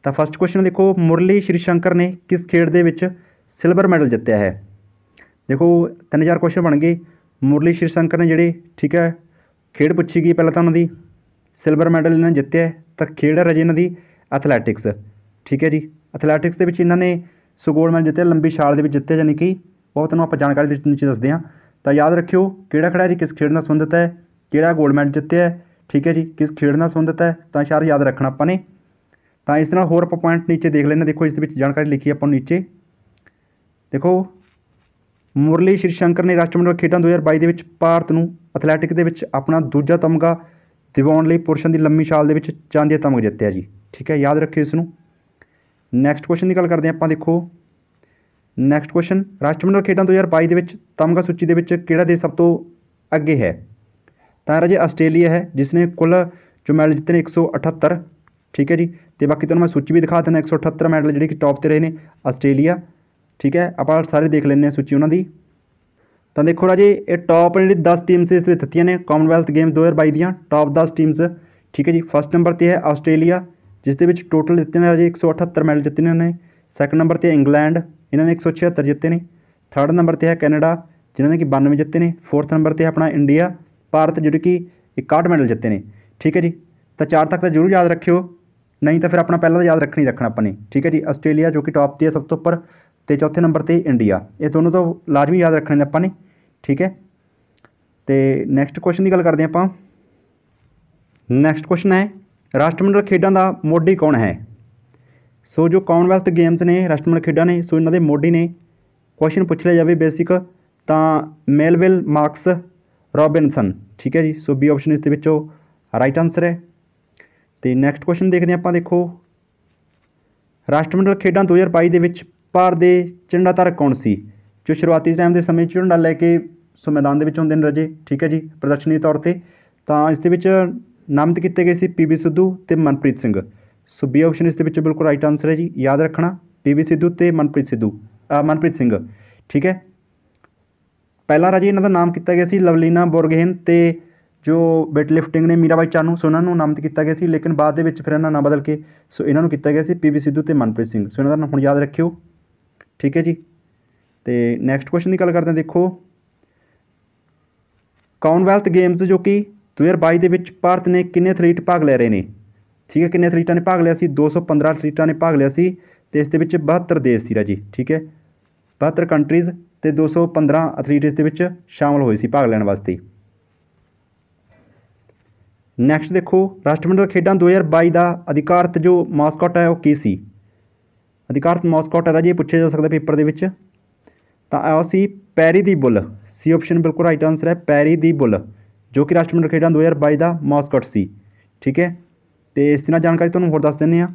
Speaker 1: ਤਾਂ ਫਸਟ ਕੁਐਸਚਨ ਦੇਖੋ ਮੁਰਲੀ ਸ਼੍ਰੀ ਸ਼ੰਕਰ ਨੇ ਕਿਸ ਖੇਡ ਦੇ ਵਿੱਚ ਸਿਲਵਰ ਮੈਡਲ ਜਿੱਤਿਆ ਹੈ ਦੇਖੋ 3000 ਕੁਐਸਚਨ ਬਣ ਗਏ ਮੁਰਲੀ ਸ਼੍ਰੀ ਸ਼ੰਕਰ ਨੇ ਜਿਹੜੇ ਠੀਕ ਹੈ ਖੇਡ ਪੁੱਛੀ ਗਈ ਪਹਿਲਾਂ ਤਾਂ ਉਹਨਾਂ ਦੀ ਸਿਲਵਰ ਮੈਡਲ ਇਹਨਾਂ ਨੇ ਜਿੱਤਿਆ ਤਾਂ ਖੇਡ ਹੈ ਰਜੇ ਇਹਨਾਂ ਦੀ ਐਥਲੈਟਿਕਸ ਠੀਕ ਹੈ ਜੀ ਐਥਲੈਟਿਕਸ ਦੇ ਵਿੱਚ ਇਹਨਾਂ ਨੇ ਸੁਗੋਲ ਮੈਡਲ ਜਿੱਤਿਆ ਲੰਬੀ ਛਾਲ ਦੇ ਵਿੱਚ ਜਿੱਤਿਆ ਜਾਨੀ ਕਿ ਬਹੁਤ ਨੂੰ ਆਪਾਂ ਜਾਣਕਾਰੀ ਦੇ ਵਿੱਚ ਦੱਸਦੇ ਹਾਂ ਤਾਂ ਯਾਦ ਰੱਖਿਓ ਕਿਹੜਾ ਖਿਡਾਰੀ ਕਿਸ ਖੇਡ ਨਾਲ ਸੰਬੰਧਿਤ ਹੈ ਕਿਹੜਾ ਗੋਲਡ ਮੈਡਲ ਜਿੱਤਿਆ ਠੀਕ ਹੈ ਜੀ ਕਿਸ ਖੇਡ ਨਾਲ ਸੰਬੰਧਿਤ ਹੈ ਤਾਂ ਸ਼ਾਰ ਯਾਦ ਰੱਖਣਾ ਆਪਾਂ ਨੇ ਤਾਂ ਇਸ ਤਰ੍ਹਾਂ ਹੋਰ ਆਪਾਂ ਪੁਆਇੰਟ ਨੀਚੇ ਦੇਖ ਲੈਣਾ ਦੇਖੋ ਇਸ ਦੇ ਵਿੱਚ ਜਾਣਕਾਰੀ ਲਿਖੀ ਆਪਾਂ ਨੀਚੇ ਦੇਖੋ ਮੁਰਲੀ ਸ਼੍ਰੀ ਸ਼ੰਕਰ ਨੇ ਰਾਸ਼ਟਰਮੰਡਲ ਖੇਡਾਂ 2022 ਦੇ ਵਿੱਚ ਭਾਰਤ ਨੂੰ ਐਥਲੈਟਿਕ ਦੇ ਵਿੱਚ ਆਪਣਾ ਦੂਜਾ ਤਮਗਾ ਦਿਵਾਉਣ ਲਈ ਪੁਰਸ਼ਾਂ ਦੀ ਲੰਮੀ ਛਾਲ ਦੇ ਵਿੱਚ ਚਾਂਦੀ ਦਾ ਤਮਗਾ ਜਿੱਤਿਆ ਜੀ ਠੀਕ ਹੈ ਯਾਦ ਰੱਖਿਓ ਇਸ ਨੂੰ ਨੈਕਸਟ ਕੁਐਸਚਨ ਦੀ ਗੱਲ ਕਰਦੇ ਆਪਾਂ ਦੇਖੋ ਨੈਕਸਟ ਕੁਐਸਚਨ ਰਾਸ਼ਟਰਮੰਡਲ ਖੇਡਾਂ 2022 ਦੇ ਵਿੱਚ ਤਮਗਾ ਸੂਚੀ ਦੇ ਵਿੱਚ ਕਿਹੜਾ ਦੇਸ਼ ਸਭ ਤੋਂ ਅੱਗੇ ਹੈ ਤਾਂ ਰਾਜੇ ਆਸਟ੍ਰੇਲੀਆ ਹੈ ਜਿਸ ਨੇ ਕੁੱਲ ਜੋ ਮੈਡਲ ਜਿੱਤੇ ਨੇ 178 ਠੀਕ ਹੈ ਜੀ ਤੇ ਬਾਕੀ ਤੁਹਾਨੂੰ ਮੈਂ ਸੂਚੀ ਵੀ ਦਿਖਾ ਦਿੰਦਾ 178 ਮੈਡਲ ਜਿਹੜੇ ਕਿ ਟੌਪ ਤੇ ਰਹੇ ਨੇ ਆਸਟ੍ਰੇਲੀਆ ਠੀਕ ਹੈ ਆਪਾਂ ਸਾਰੇ ਦੇਖ ਲੈਂਦੇ ਹਾਂ ਸੂਚੀ ਉਹਨਾਂ ਦੀ ਤਾਂ ਦੇਖੋ ਰਾਜੇ ਇਹ ਟੌਪ ਜਿਹੜੀ 10 ਟੀਮਸ ਇਸ ਵਿੱਚ ਦਿੱਤੀਆਂ ਨੇ ਕਾਮਨਵੈਲਥ ਗੇਮ 2022 ਦੀਆਂ ਟੌਪ 10 ਟੀਮਸ ਠੀਕ ਹੈ ਜੀ ਫਸਟ ਨੰਬਰ ਤੇ ਹੈ ਆਸਟ੍ਰੇਲੀਆ ਜਿਸ ਦੇ ਵਿੱਚ ਟੋਟਲ ਦਿੱਤੇ ਨੇ ਰਾਜੇ 178 ਮੈਡਲ ਦਿੱਤੇ ਨੇ ਉਹਨਾਂ ਨੇ ਸੈਕੰਡ ਨੰਬਰ ਤੇ ਇੰਗਲੈਂਡ ਇਹਨਾਂ ਨੇ 176 ਜਿੱਤੇ ਨੇ ਥਰਡ ਨੰਬਰ ਤੇ ਹੈ ਕੈਨੇਡਾ ਜਿਨ੍ਹਾਂ ਨੇ ਕਿ 92 ਜਿੱਤੇ ਨੇ ਫੋਰਥ ਨੰਬਰ ਤੇ ਆਪਣਾ ਇੰਡੀਆ ਭਾਰਤ ਜਿਹੜੇ ਕਿ 61 ਮੈਡਲ ਜਿੱਤੇ ਨੇ ਠੀਕ ਹੈ ਜੀ ਤਾਂ ਚਾਰ ਤੱਕ ਤਾਂ ਜ਼ਰੂਰ ਯਾਦ ਰੱਖਿਓ ਨਹੀਂ ਤਾਂ ਫਿਰ ਆਪਣਾ ਪਹਿਲਾਂ ਤਾਂ ਯਾਦ ਰੱਖਣੀ ਰੱਖਣਾ ਆਪਾਂ ਨੇ ਠੀਕ ਹੈ ਜੀ ਆਸਟ੍ਰੇਲੀਆ ਜੋ ਕਿ ਟਾਪ ਤੇ ਹੈ ਸਭ ਤੋਂ ਉੱਪਰ ਤੇ ਚੌਥੇ ਨੰਬਰ ਤੇ ਇੰਡੀਆ ਇਹ ਦੋਨੋਂ ਤੋਂ ਲਾਜ਼ਮੀ ਯਾਦ ਰੱਖਣੇ ਨੇ ਆਪਾਂ ਨੇ ਠੀਕ ਹੈ ਤੇ ਨੈਕਸਟ ਕੁਐਸਚਨ ਦੀ ਗੱਲ ਕਰਦੇ ਆਪਾਂ ਨੈਕਸਟ ਕੁਐਸਚਨ ਹੈ ਰਾਸ਼ਟਰਮੰਡਲ ਖੇਡਾਂ ਦਾ ਮੋਢੀ ਕੌਣ ਹੈ ਸੋ ਜੋ ਕਾਮਨਵੈਲਥ ਗੇਮਸ ਨੇ ਰਾਸ਼ਟਰਮੰਡਲ ਖੇਡਾਂ ਨੇ ਸੋ ਇਹਨਾਂ ਦੇ ਮੋਢੀ ਨੇ ਕੁਐਸਚਨ ਪੁੱਛ ਲਿਆ ਜਾਵੇ ਬੇਸਿਕ ਤਾਂ ਮੇਲਵਿਲ ਮਾਰਕਸ ਰੋਬਿਨਸਨ ਠੀਕ ਹੈ ਜੀ ਸੋ ਬੀ ਆਪਸ਼ਨ ਇਸ ਦੇ ਵਿੱਚੋਂ ਰਾਈਟ ਆਨਸਰ ਹੈ ਤੇ ਨੈਕਸਟ ਕੁਐਸਚਨ ਦੇਖਦੇ ਆਪਾਂ ਦੇਖੋ ਰਾਸ਼ਟਰਮੰਡਲ ਖੇਡਾਂ 2022 ਦੇ ਵਿੱਚ ਭਾਰ ਦੇ ਝੰਡਾ ਧਾਰਕ ਕੌਣ ਸੀ ਜੋ ਸ਼ੁਰੂਆਤੀ ਟਾਈਮ ਦੇ ਸਮੇਂ ਝੰਡਾ ਲੈ ਕੇ ਸੋ ਮੈਦਾਨ ਦੇ ਵਿੱਚ ਹੁੰਦੇ ਨੇ ਰਜੇ ਠੀਕ ਹੈ ਜੀ ਪ੍ਰਦਰਸ਼ਨੀ ਤੌਰ ਤੇ ਤਾਂ ਇਸ ਦੇ ਵਿੱਚ ਨਾਮਿਤ ਕੀਤੇ ਗਏ ਸੀ ਪੀਵੀ ਸਿੱਧੂ ਤੇ Manpreet Singh so B option ਇਸ ਦੇ ਵਿੱਚ ਬਿਲਕੁਲ ਰਾਈਟ ਆਨਸਰ ਹੈ ਜੀ ਯਾਦ ਰੱਖਣਾ ਪੀਵੀ ਸਿੱਧੂ ਤੇ ਮਨਪ੍ਰੀਤ ਸਿੱਧੂ ਮਨਪ੍ਰੀਤ ਸਿੰਘ ਠੀਕ ਹੈ ਪਹਿਲਾ ਰਾਜੇ ਇਹਨਾਂ ਦਾ ਨਾਮ ਕੀਤਾ ਗਿਆ ਸੀ ਲਵਲੀਨਾ ਬੁਰਗਹਿਨ ਤੇ ਜੋ ਵੇਟ ਲਿਫਟਿੰਗ ਨੇ ਮੀਰਾਬਾਈ ਚਾਨੂ ਸੋ ਉਹਨਾਂ ਨੂੰ ਨਾਮਤ ਕੀਤਾ ਗਿਆ ਸੀ ਲੇਕਿਨ ਬਾਅਦ ਦੇ ਵਿੱਚ ਫਿਰ ਇਹਨਾਂ ਨਾਮ ਬਦਲ ਕੇ ਸੋ ਇਹਨਾਂ ਨੂੰ ਕੀਤਾ ਗਿਆ ਸੀ ਪੀਵੀ ਸਿੱਧੂ ਤੇ ਮਨਪ੍ਰੀਤ ਸਿੰਘ ਸੋ ਇਹਨਾਂ ਦਾ ਨਾਮ ਹੁਣ ਯਾਦ ਰੱਖਿਓ ਠੀਕ ਹੈ ਜੀ ਤੇ ਨੈਕਸਟ ਕੁਐਸਚਨ ਦੀ ਗੱਲ ਕਰਦੇ ਹਾਂ ਦੇਖੋ ਕਾਉਨਵੈਲਥ ਗੇਮਸ ਜੋ ਕਿ 2022 ਦੇ ਵਿੱਚ ਭਾਰਤ ਨੇ ਕਿੰਨੇ ਐਥਲੀਟ ਭਾਗ ਲੈ ਰਹੇ ਨੇ ਠੀਕ ਹੈ ਕਿੰਨੇ ਐਥਲੀਟਾਂ ਨੇ ਭਾਗ ਲਿਆ ਸੀ 215 ਐਥਲੀਟਾਂ ਨੇ ਭਾਗ ਲਿਆ ਸੀ ਤੇ ਇਸ ਦੇ ਵਿੱਚ 72 ਦੇਸ਼ ਸੀ ਰਾਜੀ ਠੀਕ ਹੈ 72 ਕੰਟਰੀਜ਼ ਤੇ 215 ਐਥਲੀਟਸ ਦੇ ਵਿੱਚ ਸ਼ਾਮਲ ਹੋਏ ਸੀ ਭਾਗ ਲੈਣ ਵਾਸਤੇ ਨੈਕਸਟ ਦੇਖੋ ਰਾਸ਼ਟਰਮੰਡਲ ਖੇਡਾਂ 2022 ਦਾ ਅਧਿਕਾਰਤ ਜੋ ਮਾਸਕਟ ਹੈ ਉਹ ਕੀ ਸੀ ਅਧਿਕਾਰਤ ਮਾਸਕਟ ਹੈ ਜੇ ਪੁੱਛਿਆ ਜਾ ਸਕਦਾ ਪੇਪਰ ਦੇ ਵਿੱਚ ਤਾਂ ਆਉ ਸੀ ਪੈਰੀ ਦੀ ਬੁੱਲ ਸੀ ਆਪਸ਼ਨ ਬਿਲਕੁਲ ਰਾਈਟ ਆਨਸਰ ਹੈ ਪੈਰੀ ਦੀ ਬੁੱਲ ਜੋ ਕਿ ਰਾਸ਼ਟਰਮੰਡਲ ਖੇਡਾਂ 2022 ਦਾ ਮਾਸਕਟ ਸੀ ਠੀਕ ਹੈ ਤੇ ਇਸ ਤਰ੍ਹਾਂ ਜਾਣਕਾਰੀ ਤੁਹਾਨੂੰ ਹੋਰ ਦੱਸ ਦਿੰਨੇ ਆ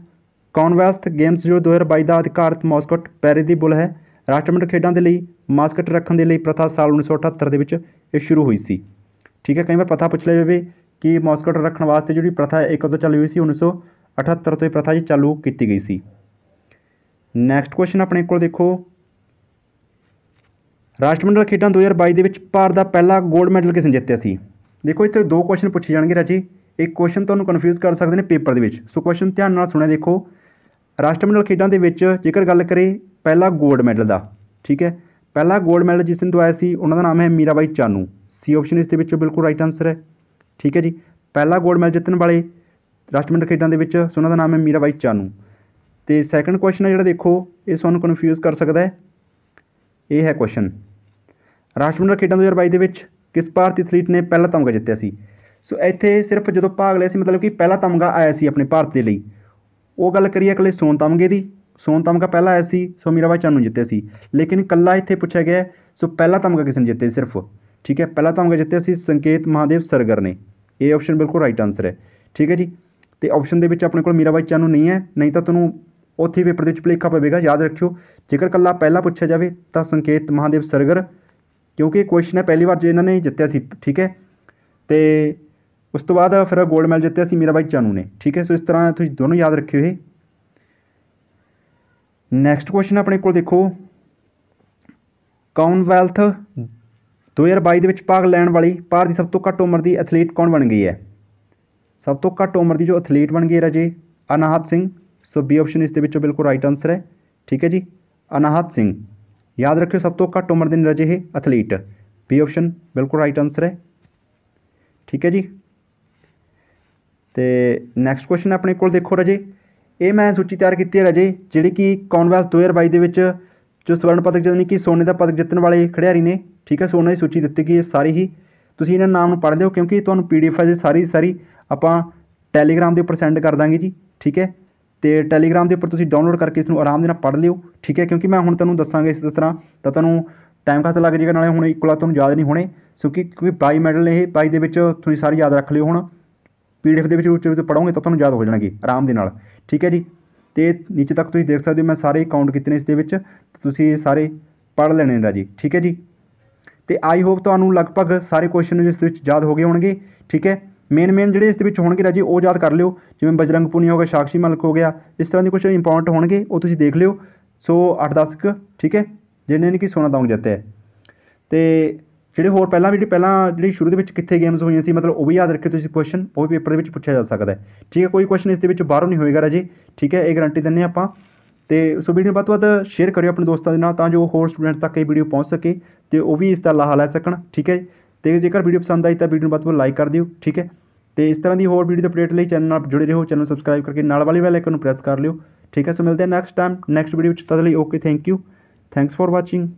Speaker 1: ਕੌਨਵੈਲਥ ਗੇਮਸ ਜੋ 2022 ਦਾ ਅਧਿਕਾਰਤ ਮਾਸਕਟ ਪੈਰੀ ਦੀ ਬੁੱਲ ਹੈ ਰਾਸ਼ਟਰਮੰਡਲ ਖੇਡਾਂ ਦੇ ਲਈ ਮਾਸਕਟ ਰੱਖਣ ਦੇ ਲਈ ਪ੍ਰਥਾ ਸਾਲ 1978 ਦੇ ਵਿੱਚ ਇਹ ਸ਼ੁਰੂ ਹੋਈ ਸੀ ਠੀਕ ਹੈ ਕਈ ਵਾਰ ਪਤਾ ਪੁੱਛ ਲਿਆ ਜਾਵੇ ਕਿ ਮਾਸਕਟ ਰੱਖਣ ਵਾਸਤੇ ਜਿਹੜੀ ਪ੍ਰਥਾ ਇੱਕ ਉਦੋਂ ਚੱਲੀ ਹੋਈ ਸੀ 1978 ਤੋਂ ਇਹ ਪ੍ਰਥਾ ਜੀ ਚਾਲੂ ਕੀਤੀ ਗਈ ਸੀ ਨੈਕਸਟ ਕੁਐਸਚਨ ਆਪਣੇ ਕੋਲ ਦੇਖੋ ਰਾਸ਼ਟਰਮੰਡਲ ਖੇਡਾਂ 2022 ਦੇ ਵਿੱਚ ਭਾਰਤ ਦਾ ਪਹਿਲਾ 골ਡ ਮੈਡਲ ਕਿਸਨੇ ਜਿੱਤਿਆ ਸੀ ਦੇਖੋ ਇੱਥੇ ਦੋ ਕੁਐਸਚਨ ਪੁੱਛੇ ਜਾਣਗੇ ਰਾਜੀ ਇੱਕ ਕੁਐਸਚਨ ਤੁਹਾਨੂੰ ਕਨਫਿਊਜ਼ ਕਰ ਸਕਦੇ ਨੇ ਪੇਪਰ ਦੇ ਵਿੱਚ ਸੋ ਕੁਐਸਚਨ ਧਿਆਨ ਨਾਲ ਸੁਣਿਆ ਦੇਖੋ ਰਾਸ਼ਟਰਮੰਡਲ ਖੇਡਾਂ ਦੇ ਵਿੱਚ ਜੇਕਰ ਗੱਲ ਕਰੇ ਪਹਿਲਾ 골ਡ ਮੈਡਲ ਦਾ ਠੀਕ ਹੈ ਪਹਿਲਾ 골ਡ ਮੈਡਲ ਜਿਸ ਨੇ ਦਵਾਇਆ ਸੀ ਉਹਨਾਂ ਦਾ ਨਾਮ ਹੈ ਮੀਰਾਬਾਈ ਚਾਨੂ ਸੀ ਆਪਸ਼ਨ ਇਸ ਦੇ ਵਿੱਚੋਂ ਬਿਲਕੁਲ ਰਾਈਟ ਆਨਸਰ ਹੈ ਠੀਕ ਹੈ ਜੀ ਪਹਿਲਾ ਗੋਲਡ ਮੈਡਲ ਜਿੱਤਣ ਵਾਲੇ ਰਾਸ਼ਟਰਮੰਡਲ ਖੇਡਾਂ ਦੇ ਵਿੱਚ ਸੋ ਉਹਨਾਂ ਦਾ ਨਾਮ ਹੈ ਮੀਰਾਬਾਈ ਚਾਨੂ ਤੇ ਸੈਕੰਡ ਕੁਐਸਚਨ ਹੈ ਜਿਹੜਾ ਦੇਖੋ ਇਹ ਤੁਹਾਨੂੰ ਕਨਫਿਊਜ਼ ਕਰ ਸਕਦਾ ਹੈ ਇਹ ਹੈ ਕੁਐਸਚਨ ਰਾਸ਼ਟਰਮੰਡਲ ਖੇਡਾਂ 2022 ਦੇ ਵਿੱਚ ਕਿਸ ਭਾਰਤੀ ਐਥਲੀਟ ਨੇ ਪਹਿਲਾ ਤਮਗਾ ਜਿੱਤਿਆ ਸੀ ਸੋ ਇੱਥੇ ਸਿਰਫ ਜਦੋਂ ਭਾਗ ਲਿਆ ਸੀ ਮਤਲਬ ਕਿ ਪਹਿਲਾ ਤਮਗਾ ਆਇਆ ਸੀ ਆਪਣੇ ਭਾਰਤ ਦੇ ਲਈ ਉਹ ਗੱਲ ਕਰੀਏ ਅਗਲੇ ਸੋਨ ਤਮਗੇ ਦੀ ਸੋਨ ਤਮਗਾ ਪਹਿਲਾ ਆਇਆ ਸੀ ਸੋ ਮੀਰਾਬਾਈ ਚਾਨੂ ਜਿੱਤਿਆ ਸੀ ਲੇਕਿਨ ਕੱਲਾ ਇੱਥੇ ਪੁੱਛਿਆ ਗਿਆ ਸੋ ਪਹਿਲਾ ਤਮਗਾ ਕਿਸ ਨੇ ਜਿੱਤੇ ਸਿਰਫ ਠੀਕ ਹੈ ਪਹਿਲਾ ਤਮਗਾ ਜਿੱਤਿਆ ਸੀ ਸੰਕੇਤ ਮਹਾਦੇਵ ਸਰਗਰ ਨੇ ਇਹ ਆਪਸ਼ਨ ਬਿਲਕੁਲ ਰਾਈਟ ਆਨਸਰ ਹੈ ਠੀਕ ਹੈ ਜੀ ਤੇ ਆਪਸ਼ਨ ਦੇ ਵਿੱਚ ਆਪਣੇ ਕੋਲ ਮੀਰਾ ਬਾਈ ਚਾਨੂ ਨਹੀਂ ਹੈ ਨਹੀਂ ਤਾਂ ਤੁਹਾਨੂੰ ਉੱਥੇ ਪੇਪਰ ਦੇ ਵਿੱਚ ਭੁਲੇਖਾ ਪਵੇਗਾ ਯਾਦ ਰੱਖਿਓ ਜੇਕਰ ਕੱਲਾ ਪਹਿਲਾ ਪੁੱਛਿਆ ਜਾਵੇ ਤਾਂ ਸੰਕੇਤ ਮਹਾਦੇਵ ਸਰਗਰ ਕਿਉਂਕਿ ਕੁਐਸਚਨ ਹੈ ਪਹਿਲੀ ਵਾਰ ਜੇ ਇਹਨਾਂ ਨੇ ਜਿੱਤਿਆ ਸੀ ਠੀਕ ਹੈ ਤੇ ਉਸ ਤੋਂ ਬਾਅਦ ਫਿਰ 골ਡ ਮੈਡਲ ਜਿੱਤਿਆ ਸੀ ਮੀਰਾ ਬਾਈ ਚਾਨੂ ਨੇ ਠੀਕ ਹੈ ਸੋ ਇਸ ਤਰ੍ਹਾਂ ਤੁਸੀਂ ਦੋਨੋਂ ਯਾਦ ਰੱਖਿਓ ਇਹ ਨੈਕਸਟ ਕੁਐਸਚਨ ਆਪਣੇ ਕੋਲ ਦੇਖੋ ਕਾਉਨ ਵੈਲਥ 2022 ਦੇ ਵਿੱਚ ਭਾਗ ਲੈਣ ਵਾਲੀ ਭਾਰਤ ਦੀ ਸਭ ਤੋਂ ਘੱਟ ਉਮਰ ਦੀ ਐਥਲੀਟ ਕੌਣ ਬਣ ਗਈ ਹੈ ਸਭ ਤੋਂ ਘੱਟ ਉਮਰ ਦੀ ਜੋ ਐਥਲੀਟ ਬਣ ਗਈ ਹੈ ਰਾਜੇ Anahat Singh so B option ਇਸ ਦੇ ਵਿੱਚੋਂ ਬਿਲਕੁਲ ਰਾਈਟ ਆਨਸਰ ਹੈ ਠੀਕ ਹੈ ਜੀ ਅਨਾਹਤ ਸਿੰਘ ਯਾਦ ਰੱਖਿਓ ਸਭ ਤੋਂ ਘੱਟ ਉਮਰ ਦੇ ਨੇ ਰਾਜੇ ਇਹ ਐਥਲੀਟ ਬੀ ਆਪਸ਼ਨ ਬਿਲਕੁਲ ਰਾਈਟ ਆਨਸਰ ਹੈ ਠੀਕ ਹੈ ਜੀ ਤੇ ਨੈਕਸਟ ਕੁਐਸਚਨ ਆਪਣੇ ਕੋਲ ਦੇਖੋ ਰਾਜੇ ਇਹ ਮੈਂ ਸੂਚੀ ਤਿਆਰ ਕੀਤੀ ਹੈ ਰਾਜੇ ਜਿਹੜੀ ਕਿ ਕੌਨਵੈਲਥ 2022 ਦੇ ਵਿੱਚ ਜੋ ਸਵਰਨ ਪਦਕ ਜਾਨੀ ਕਿ ਸੋਨੇ ਦਾ ਪਦਕ ਜਿੱਤਣ ਵਾਲੇ ਖਿਡਾਰੀ ਨੇ ਠੀਕ ਹੈ ਸੋ ਉਹਨਾਂ ਦੀ ਸੂਚੀ ਦਿੱਤੀ ਗਈ ਹੈ ਸਾਰੀ ਹੀ ਤੁਸੀਂ ਇਹਨਾਂ ਨਾਮ ਨੂੰ ਪੜ੍ਹ ਲਿਓ ਕਿਉਂਕਿ ਤੁਹਾਨੂੰ ਪੀਡੀਐਫ ਅਜੇ ਸਾਰੀ ਸਾਰੀ ਆਪਾਂ ਟੈਲੀਗ੍ਰਾਮ ਦੇ ਉੱਪਰ ਸੈਂਡ ਕਰ ਦਾਂਗੇ ਜੀ ਠੀਕ ਹੈ ਤੇ ਟੈਲੀਗ੍ਰਾਮ ਦੇ ਉੱਪਰ ਤੁਸੀਂ ਡਾਊਨਲੋਡ ਕਰਕੇ ਇਸ ਨੂੰ ਆਰਾਮ ਦੇ ਨਾਲ ਪੜ੍ਹ ਲਿਓ ਠੀਕ ਹੈ ਕਿਉਂਕਿ ਮੈਂ ਹੁਣ ਤੁਹਾਨੂੰ ਦੱਸਾਂਗਾ ਇਸ ਤਰ੍ਹਾਂ ਤਾਂ ਤੁਹਾਨੂੰ ਟਾਈਮ ਖਾਸ ਲੱਗ ਜੇਗਾ ਨਾਲੇ ਹੁਣ ਇਕੁਲਾ ਤੁਹਾਨੂੰ ਯਾਦ ਨਹੀਂ ਹੋਣੇ ਸੋ ਕਿ ਕਿਉਂਕਿ 22 ਮੈਡਲ ਨੇ ਇਹ ਬਾਈ ਦੇ ਵਿੱਚ ਤੁਸੀਂ ਸਾਰੇ ਯਾਦ ਰੱਖ ਲਿਓ ਹੁਣ ਪੀਡੀਐਫ ਦੇ ਵਿੱਚ ਰੂਪ ਵਿੱਚ ਪੜੋਗੇ ਤਾਂ ਤੁਹਾਨੂੰ ਯਾਦ ਹੋ ਜਾਣਗੇ ਆਰਾਮ ਦੇ ਨਾਲ ਠੀਕ ਹੈ ਜੀ ਤੇ ਨੀਚੇ ਤੱਕ ਤੁਸੀਂ ਦੇਖ ਸਕਦੇ ਹੋ ਮੈਂ ਸਾਰੇ ਅਕਾਊਂਟ ਕੀਤੇ ਨੇ ਇਸ ਦੇ ਵਿੱਚ ਤੁਸੀਂ ਸਾਰੇ ਪੜ੍ਹ ਲੈਣੇ ਦਾ ਜੀ ਠੀਕ ਹੈ ਜੀ ਤੇ ਆਈ ਹੋਪ ਤੁਹਾਨੂੰ ਲਗਭਗ ਸਾਰੇ ਕੁਐਸਚਨ ਇਸ ਦੇ ਵਿੱਚ ਯਾਦ ਹੋ ਗਏ ਹੋਣਗੇ ਠੀਕ ਹੈ ਮੇਨ ਮੇਨ ਜਿਹੜੇ ਇਸ ਦੇ ਵਿੱਚ ਹੋਣਗੇ ਰਾਜੀ ਉਹ ਯਾਦ ਕਰ ਲਿਓ ਜਿਵੇਂ ਬਜਰੰਗ ਪੁਨੀਆ ਹੋ ਗਿਆ ਸਾਕਸ਼ੀ ਮਲਕ ਹੋ ਗਿਆ ਇਸ ਤਰ੍ਹਾਂ ਦੇ ਕੁਝ ਇੰਪੋਰਟੈਂਟ ਹੋਣਗੇ ਉਹ ਤੁਸੀਂ ਦੇਖ ਲਿਓ ਸੋ 8-10 ਕ ਠੀਕ ਹੈ ਜਿਹਨੇ ਨੇ ਕਿ ਸੋਨਾ ਦੌਂਗ ਜਿੱਤਿਆ ਤੇ ਜਿਹੜੇ ਹੋਰ ਪਹਿਲਾਂ ਜਿਹੜੀ ਪਹਿਲਾਂ ਜਿਹੜੀ ਸ਼ੁਰੂ ਦੇ ਵਿੱਚ ਕਿੱਥੇ ਗੇਮਸ ਹੋਈਆਂ ਸੀ ਮਤਲਬ ਉਹ ਵੀ ਯਾਦ ਰੱਖਿਓ ਤੁਸੀਂ ਕੁਐਸਚਨ ਉਹ ਵੀ ਪੇਪਰ ਦੇ ਵਿੱਚ ਪੁੱਛਿਆ ਜਾ ਸਕਦਾ ਹੈ ਠੀਕ ਹੈ ਕੋਈ ਕੁਐਸਚਨ ਇਸ ਦੇ ਵਿੱਚ ਬਾਹਰੋਂ ਨਹੀਂ ਹੋਏਗਾ ਰਾਜੀ ਠੀਕ ਹੈ ਇਹ ਗਾਰੰਟੀ ਦਿੰਨੇ ਆਪਾਂ ਤੇ ਸੋ ਵੀਡੀਓ ਨੂੰ ਤੋਂ ਵੱਧ ਸ਼ੇਅਰ ਕਰਿਓ ਆਪਣੇ ਦੋਸਤਾਂ ਦੇ ਨਾਲ ਤਾਂ ਜੋ ਹੋਰ ਸਟੂਡੈਂਟਸ ਤੱਕ ਇਹ ਵੀਡੀਓ ਪਹੁੰਚ ਸਕੇ ਤੇ ਉਹ ਵੀ ਇਸ ਦਾ ਲਾਹਾ ਲੈ ਸਕਣ ਠੀਕ ਹੈ ਤੇ ਜੇਕਰ ਵੀਡੀਓ ਪਸੰਦ ਆਈ ਤਾਂ ਵੀਡੀਓ ਨੂੰ ਵੱਧ ਤੋਂ ਲਾਈਕ ਕਰ ਦਿਓ ਠੀਕ ਹੈ ਤੇ ਇਸ ਤਰ੍ਹਾਂ ਦੀ ਹੋਰ ਵੀਡੀਓ ਦੇ ਅਪਡੇਟ ਲਈ ਚੈਨਲ ਨਾਲ ਜੁੜੇ ਰਹੋ ਚੈਨਲ ਸਬਸਕ੍ਰਾਈਬ ਕਰਕੇ ਨਾਲ ਵਾਲੀ ਬੈਲ ਆਈਕਨ ਨੂੰ ਪ੍ਰੈਸ ਕਰ ਲਿਓ ਠੀਕ ਹੈ ਸੋ ਮਿਲਦੇ ਹਾਂ ਨੈਕਸਟ ਟਾਈਮ ਨੈਕਸਟ ਵੀਡੀਓ ਵਿੱਚ ਤਦ ਲਈ okay thank you thanks for watching